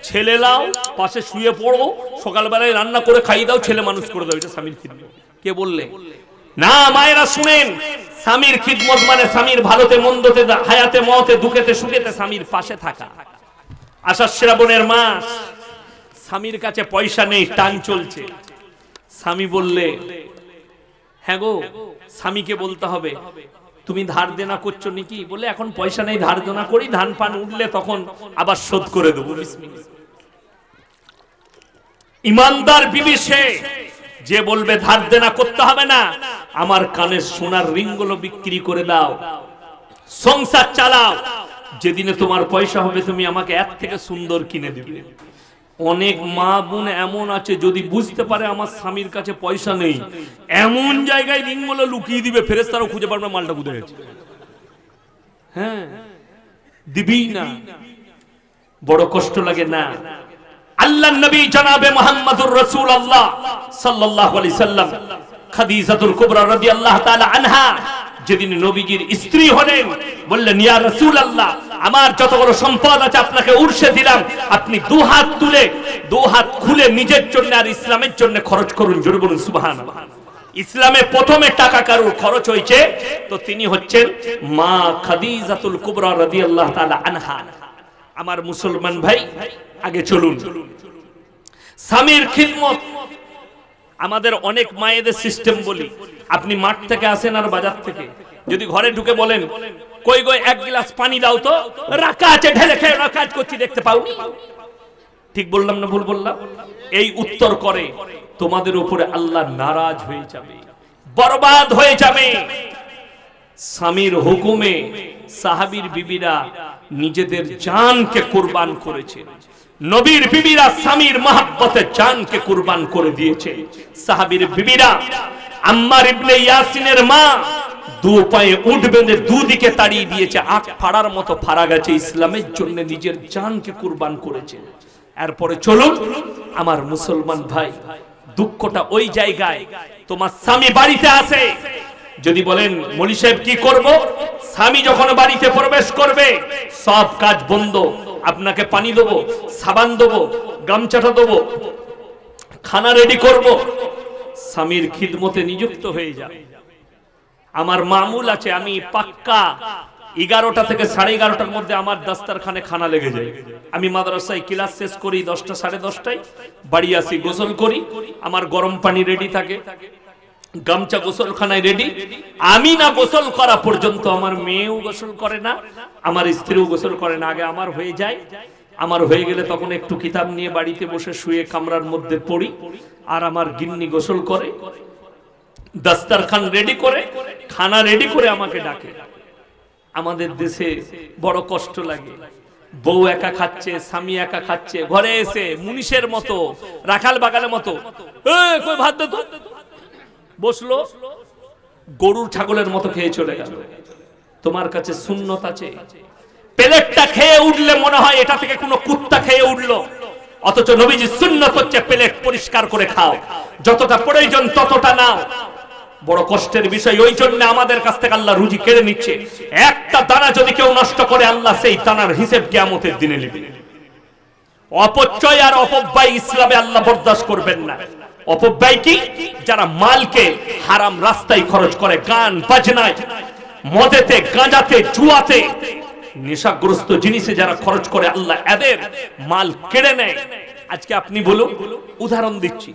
ছেলে লাও পাশে শুয়ে পড়ো সকালবেলায় রান্না করে খাই দাও ছেলে মানুষ করে দাও এটা স্বামীর খিদমত কে বললে না মায়েরা শুনেন স্বামীর খিদমত মানে স্বামীর ভালোতে মন্দতে হায়াতে মতে দুঃখেতে সুখেতে স্বামীর পাশে থাকা আশা শ্রাবণের মাস স্বামীর কাছে পয়সা নেই টান চলছে স্বামী বললে হ্যাঁ গো স্বামীকে বলতে হবে তুমি ধার দেনা করছো নাকি বলে এখন পয়সা নেই ধার দেনা করি ধান পান উঠলে তখন আবার শোধ করে দেবো ইমানদার বিবি যে বলবে ধার দেনা করতে হবে না আমার কানে সোনার রিংগুলো বিক্রি করে দাও সংসার চালাও যেদিনে তোমার পয়সা হবে তুমি আমাকে এক থেকে সুন্দর কিনে দিবে অনেক মা বোন এমন আছে যদি বুঝতে পারে আমার স্বামীর কাছে পয়সা নেই এমন জায়গায় রিংগুলো লুকিয়ে দিবে ফেরেস তারা খুঁজে পারবে মালটা বুঝে গেছে হ্যাঁ দিবি না বড় কষ্ট লাগে না আল্লাহ নবী জানাবে মোহাম্মদুর রসুল আল্লাহ সাল্লাহ আলি সাল্লাম খাদিজাতুল কুবরা আনহা যেদিন নবীজির স্ত্রী হলেন বললেন ইয়া রসুল আল্লাহ আমার যত বড় সম্পদ আছে আপনাকে উর্ষে দিলাম আপনি দু হাত তুলে দু হাত খুলে নিজের জন্য আর ইসলামের জন্য খরচ করুন জোর বলুন সুবহানাল্লাহ ইসলামে প্রথমে টাকা কারুর খরচ হয়েছে তো তিনি হচ্ছেন মা খাদিজাতুল কুবরা রাদিয়াল্লাহু তাআলা আনহা আমার মুসলমান ভাই আগে চলুন স্বামীর খিদমত আমাদের অনেক মায়েদের সিস্টেম বলি আপনি মাঠ থেকে আসেন আর বাজার থেকে যদি ঘরে ঢুকে বলেন কই গো এক গ্লাস পানি দাও তো রাখা আছে ঢেলে খেয়ে কাজ করছি দেখতে পাওনি ঠিক বললাম না ভুল বললাম এই উত্তর করে তোমাদের উপরে আল্লাহ নারাজ হয়ে যাবে বরবাদ হয়ে যাবে স্বামীর হুকুমে সাহাবির বিবিরা নিজেদের জানকে কোরবান করেছে নবীর বিবিরা স্বামীর মহাব্বতে জানকে কুরবান করে দিয়েছে সাহাবির বিবিরা আম্মার ইবনে ইয়াসিনের মা দু পায়ে উঠ বেঁধে দুদিকে তাড়িয়ে দিয়েছে আখ ফাড়ার মতো ফাড়া গেছে ইসলামের জন্য নিজের জানকে কুরবান করেছে এরপরে চলুন আমার মুসলমান ভাই দুঃখটা ওই জায়গায় তোমার স্বামী বাড়িতে আছে যদি বলেন মলি সাহেব কি করব স্বামী যখন বাড়িতে প্রবেশ করবে সব কাজ বন্ধ আপনাকে পানি দেবো সাবান দেবো গামছাটা দেবো খানা রেডি করব স্বামীর খিদমতে নিযুক্ত হয়ে যা আমার মামুল আছে আমি পাক্কা এগারোটা থেকে সাড়ে এগারোটার মধ্যে আমার খানে খানা লেগে যায় আমি মাদ্রাসায় ক্লাস শেষ করি দশটা সাড়ে দশটায় বাড়ি আসি গোসল করি আমার গরম পানি রেডি থাকে গামছা গোসলখানায় রেডি আমি না গোসল করা পর্যন্ত আমার মেয়েও গোসল করে না আমার স্ত্রীও গোসল করে না আগে আমার হয়ে যায় আমার হয়ে গেলে তখন একটু কিতাব নিয়ে বাড়িতে বসে শুয়ে কামরার মধ্যে পড়ি আর আমার গিন্নি গোসল করে দাস্তারখান রেডি করে খানা রেডি করে আমাকে ডাকে আমাদের দেশে বড় কষ্ট লাগে বউ একা খাচ্ছে স্বামী একা খাচ্ছে ঘরে এসে মুনিশের মতো রাখাল বাগালের মতো ভাত দে বসলো গরুর ছাগলের মতো খেয়ে চলে গেল তোমার কাছে সুন্নত আছে প্লেটটা খেয়ে উঠলে মনে হয় এটা থেকে কোনো কুত্তা খেয়ে উঠলো অথচ নবীজি সুন্নত হচ্ছে প্লেট পরিষ্কার করে খাও যতটা প্রয়োজন ততটা নাও বড় কষ্টের বিষয় ওই জন্য আমাদের কাছ থেকে আল্লাহ রুজি কেড়ে নিচ্ছে একটা দানা যদি কেউ নষ্ট করে আল্লাহ সেই দানার হিসেব কিয়ামতের দিনে নেবে অপচয় আর অপব্যয় ইসলামে আল্লাহ বরদাস্ত করবেন না অপব্যয় কি যারা মালকে হারাম রাস্তায় খরচ করে গান বাজনায় মদেতে গাঁজাতে জুয়াতে নেশাগ্রস্ত জিনিসে যারা খরচ করে আল্লাহ এদের মাল কেড়ে নেয় আজকে আপনি বলুন উদাহরণ দিচ্ছি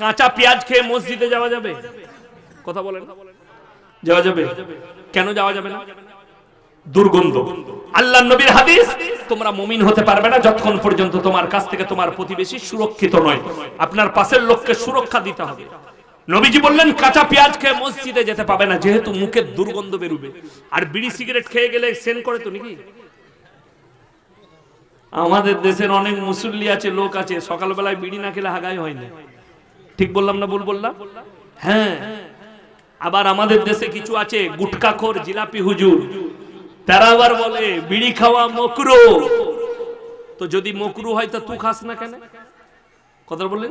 কাঁচা পেঁয়াজ খেয়ে মসজিদে যাওয়া যাবে কথা বলেন যাওয়া যাবে কেন যাওয়া যাবে না দুর্গন্ধ আল্লাহ নবীর হাদিস তোমরা মুমিন হতে পারবে না যতক্ষণ পর্যন্ত তোমার কাছ থেকে তোমার প্রতিবেশী সুরক্ষিত নয় আপনার পাশের লোককে সুরক্ষা দিতে হবে নবীজি বললেন কাঁচা পেঁয়াজ খেয়ে মসজিদে যেতে পাবে না যেহেতু মুখে দুর্গন্ধ বেরুবে আর বিড়ি সিগারেট খেয়ে গেলে সেন করে তো নাকি আমাদের দেশের অনেক মুসল্লি আছে লোক আছে সকালবেলায় বিড়ি না খেলে হাগাই হয় না ঠিক বললাম না ভুল বললাম হ্যাঁ আবার আমাদের দেশে কিছু আছে গুটকাখোর জিলাপি হুজুর তারা আবার বলে বিড়ি খাওয়া মকরু তো যদি মকরু হয় তা তু খাস না কেন কথা বললেন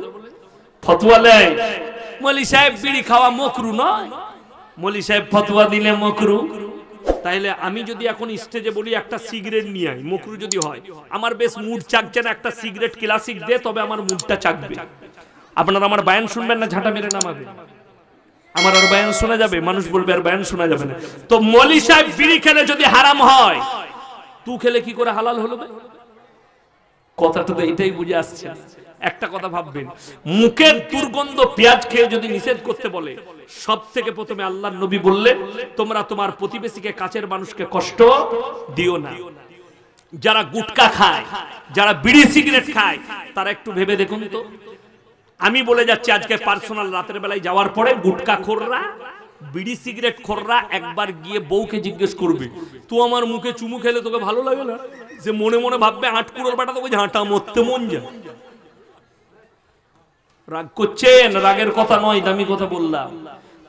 ফতুয়া নেয় মলি সাহেব বিড়ি খাওয়া মকরু নয় মলি সাহেব ফতুয়া দিলে মকরু তাইলে আমি যদি এখন স্টেজে বলি একটা সিগারেট নিয়ে আই মকরু যদি হয় আমার বেশ মুড চাকছে না একটা সিগারেট ক্লাসিক দে তবে আমার মুডটা চাকবে আপনারা আমার বায়ান শুনবেন না ঝাঁটা মেরে নামাবেন আমার আর বায়ান শোনা যাবে মানুষ বলবে আর বায়ান শোনা যাবে না তো মলি সাহেব বিড়ি খেলে যদি হারাম হয় তু খেলে কি করে হালাল হলো কথা তো এইটাই বুঝে আসছে একটা কথা ভাববেন মুখের দুর্গন্ধ পেঁয়াজ খেয়ে যদি নিষেধ করতে বলে সব থেকে প্রথমে আল্লাহ নবী বললেন তোমরা তোমার প্রতিবেশীকে কাছের মানুষকে কষ্ট দিও না যারা গুটকা খায় যারা বিড়ি সিগারেট খায় তারা একটু ভেবে দেখুন তো আমি বলে যাচ্ছি আজকে পার্সোনাল রাতের বেলায় যাওয়ার পরে গুটকা খোররা বিড়ি সিগারেট খোররা একবার গিয়ে বউকে জিজ্ঞেস করবে তুই আমার মুখে চুমু খেলে তোকে ভালো লাগে না যে মনে মনে ভাববে আট আটকুড়োর বাটা তোকে ঝাঁটা মরতে মন যা রাগ করছেন রাগের কথা নয় দামি কথা বললাম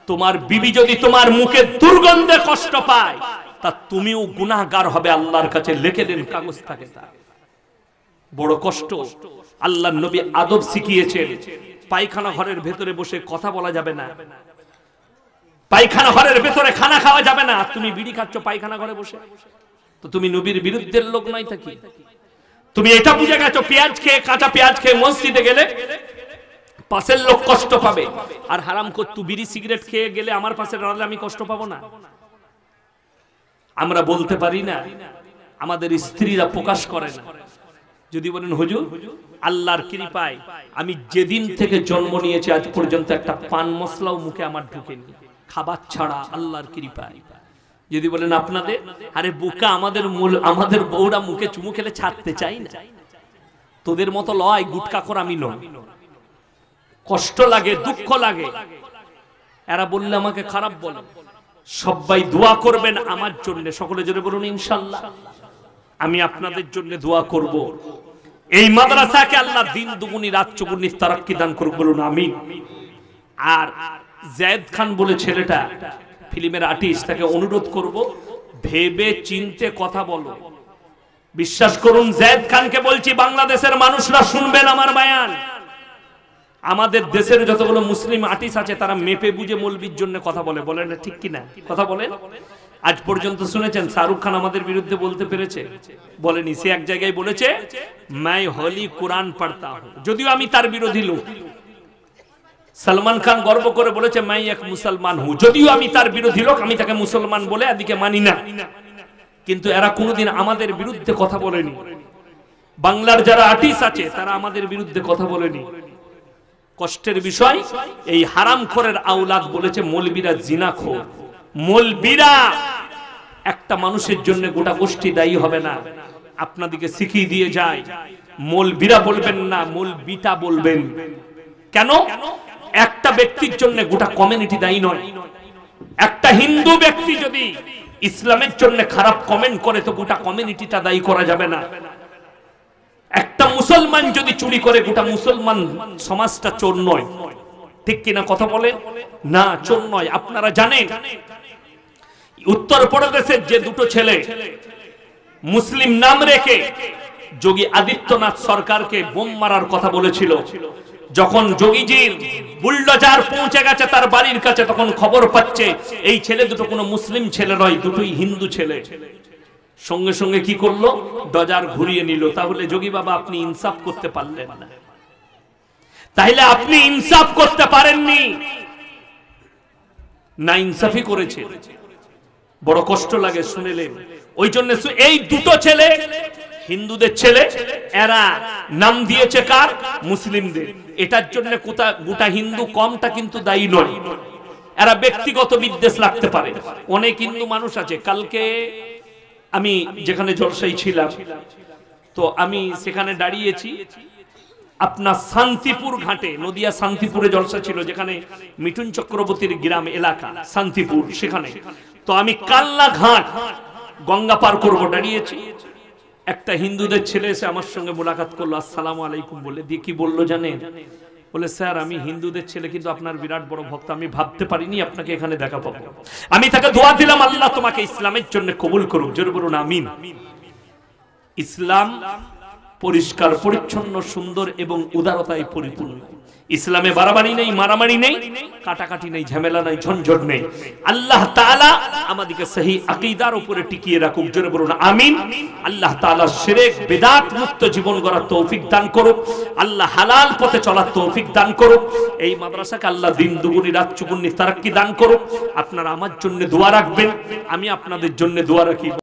তোমার বিবি যদি তোমার মুখে দুর্গন্ধে কষ্ট পায় তা তুমিও গুনাহগার হবে আল্লাহর কাছে লিখে দেন কাগজ থাকে তা বড় কষ্ট আল্লাহ নবী আদব শিখিয়েছেন পায়খানা ঘরের ভেতরে বসে কথা বলা যাবে না পায়খানা ঘরের ভেতরে খানা খাওয়া যাবে না তুমি বিড়ি খাচ্ছ পায়খানা ঘরে বসে তো তুমি নবীর বিরুদ্ধের লোক নাই থাকি তুমি এটা বুঝে গেছো পেঁয়াজ খেয়ে কাঁচা পেঁয়াজ খেয়ে মসজিদে গেলে পাশের লোক কষ্ট পাবে আর হারাম করতু বিড়ি সিগারেট খেয়ে গেলে আমার পাশে দাঁড়ালে আমি কষ্ট পাবো না আমরা বলতে পারি না আমাদের স্ত্রীরা প্রকাশ করে না যদি বলেন হুজুর আল্লাহর কৃপায় আমি যেদিন থেকে জন্ম নিয়েছি আজ পর্যন্ত একটা পান মশলাও মুখে আমার ঢুকেনি খাবার ছাড়া আল্লাহর কৃপায় যদি বলেন আপনাদের আরে বোকা আমাদের মূল আমাদের বউরা মুখে চুমু খেলে ছাড়তে চাই না তোদের মতো লয় গুটকা কর আমি নয় কষ্ট লাগে দুঃখ লাগে এরা বললে আমাকে খারাপ বলে সবাই দোয়া করবেন আমার জন্য সকলে জোরে বলুন ইনশাল্লাহ আমি আপনাদের জন্য দোয়া করব এই মাদ্রাসাকে আল্লাহ দিন দুগুনি রাত চুগুনি তারাক্কি দান করুক বলুন আমি আর জায়দ খান বলে ছেলেটা ফিল্মের আর্টিস্ট তাকে অনুরোধ করব ভেবে চিনতে কথা বলো বিশ্বাস করুন জায়দ খানকে বলছি বাংলাদেশের মানুষরা শুনবেন আমার বায়ান আমাদের দেশের যতগুলো মুসলিম আর্টিস্ট আছে তারা মেপে বুঝে মলবির জন্য কথা বলে বলে না ঠিক কিনা কথা বলে আজ পর্যন্ত শুনেছেন শাহরুখ খান আমাদের বিরুদ্ধে বলতে পেরেছে বলেনি সে এক জায়গায় বলেছে মাই হলি কোরআন পড়তা যদিও আমি তার বিরোধী লোক সালমান খান গর্ব করে বলেছে মাই এক মুসলমান হু যদিও আমি তার বিরোধী লোক আমি তাকে মুসলমান বলে এদিকে মানি না কিন্তু এরা কোনোদিন আমাদের বিরুদ্ধে কথা বলেনি বাংলার যারা আর্টিস্ট আছে তারা আমাদের বিরুদ্ধে কথা বলেনি কষ্টের বিষয় এই হারাম খোরের আওলাদ বলেছে জিনা জিনাখোর মলবিরা একটা মানুষের জন্য গোটা গোষ্ঠী দায়ী হবে না আপনাদেরকে শিখিয়ে দিয়ে যায় মলবিরা বলবেন না মলবিটা বলবেন কেন একটা ব্যক্তির জন্য গোটা কমিউনিটি দায়ী নয় একটা হিন্দু ব্যক্তি যদি ইসলামের জন্য খারাপ কমেন্ট করে তো গোটা কমিউনিটিটা দায়ী করা যাবে না একটা মুসলমান যদি চুরি করে গোটা মুসলমান সমাজটা চোর নয় ঠিক কিনা কথা বলে না চোর নয় আপনারা জানেন উত্তর প্রদেশের যে দুটো ছেলে মুসলিম নাম রেখে যোগী আদিত্যনাথ সরকারকে বোম মারার কথা বলেছিল যখন যোগীজির বুলডোজার পৌঁছে গেছে তার বাড়ির কাছে তখন খবর পাচ্ছে এই ছেলে দুটো কোনো মুসলিম ছেলে নয় দুটোই হিন্দু ছেলে সঙ্গে সঙ্গে কি করলো ডজার ঘুরিয়ে নিল তাহলে যোগী বাবা আপনি ইনসাফ করতে পারলেন না তাহলে আপনি ইনসাফ করতে পারেননি না ইনসাফই করেছে বড় কষ্ট লাগে শুনেলেন ওই জন্য এই দুটো ছেলে হিন্দুদের ছেলে এরা নাম দিয়েছে কার মুসলিমদের এটার জন্য কোথা গোটা হিন্দু কমটা কিন্তু দায়ী নয় এরা ব্যক্তিগত বিদ্বেষ লাগতে পারে অনেক হিন্দু মানুষ আছে কালকে আমি যেখানে জলসাই ছিলাম তো আমি সেখানে দাঁড়িয়েছি আপনার শান্তিপুর ঘাটে নদিয়া শান্তিপুরে জলসা ছিল যেখানে মিঠুন চক্রবর্তীর গ্রাম এলাকা শান্তিপুর সেখানে তো আমি কাল্লা ঘাট গঙ্গা পার করব দাঁড়িয়েছি একটা হিন্দুদের ছেলে এসে আমার সঙ্গে মোলাকাত করলো আসসালাম আলাইকুম বলে দিয়ে কি বললো জানেন বলে স্যার আমি হিন্দুদের ছেলে কিন্তু আপনার বিরাট বড় ভক্ত আমি ভাবতে পারিনি আপনাকে এখানে দেখা পাবো আমি তাকে দোয়া দিলাম আল্লাহ তোমাকে ইসলামের জন্য কবুল করুক জোর বলুন আমিন ইসলাম পরিষ্কার পরিচ্ছন্ন সুন্দর এবং উদারতায় পরিপূর্ণ ইসলামে বাড়াবাড়ি নেই মারামারি নেই কাটাকাটি নেই ঝামেলা নেই ঝঞ্ঝট নেই আল্লাহ তাআলা আমাদেরকে সেই আকিদার উপরে টিকিয়ে রাখুক জোরে বলুন আমিন আল্লাহ তাআলা সেরে বেদাত মুক্ত জীবন গড়ার তৌফিক দান করুক আল্লাহ হালাল পথে চলার তৌফিক দান করুক এই মাদ্রাসাকে আল্লাহ দিন দুগুনি রাত চুগুনি তারাক্কি দান করুক আপনারা আমার জন্য দোয়া রাখবেন আমি আপনাদের জন্য দোয়া রাখি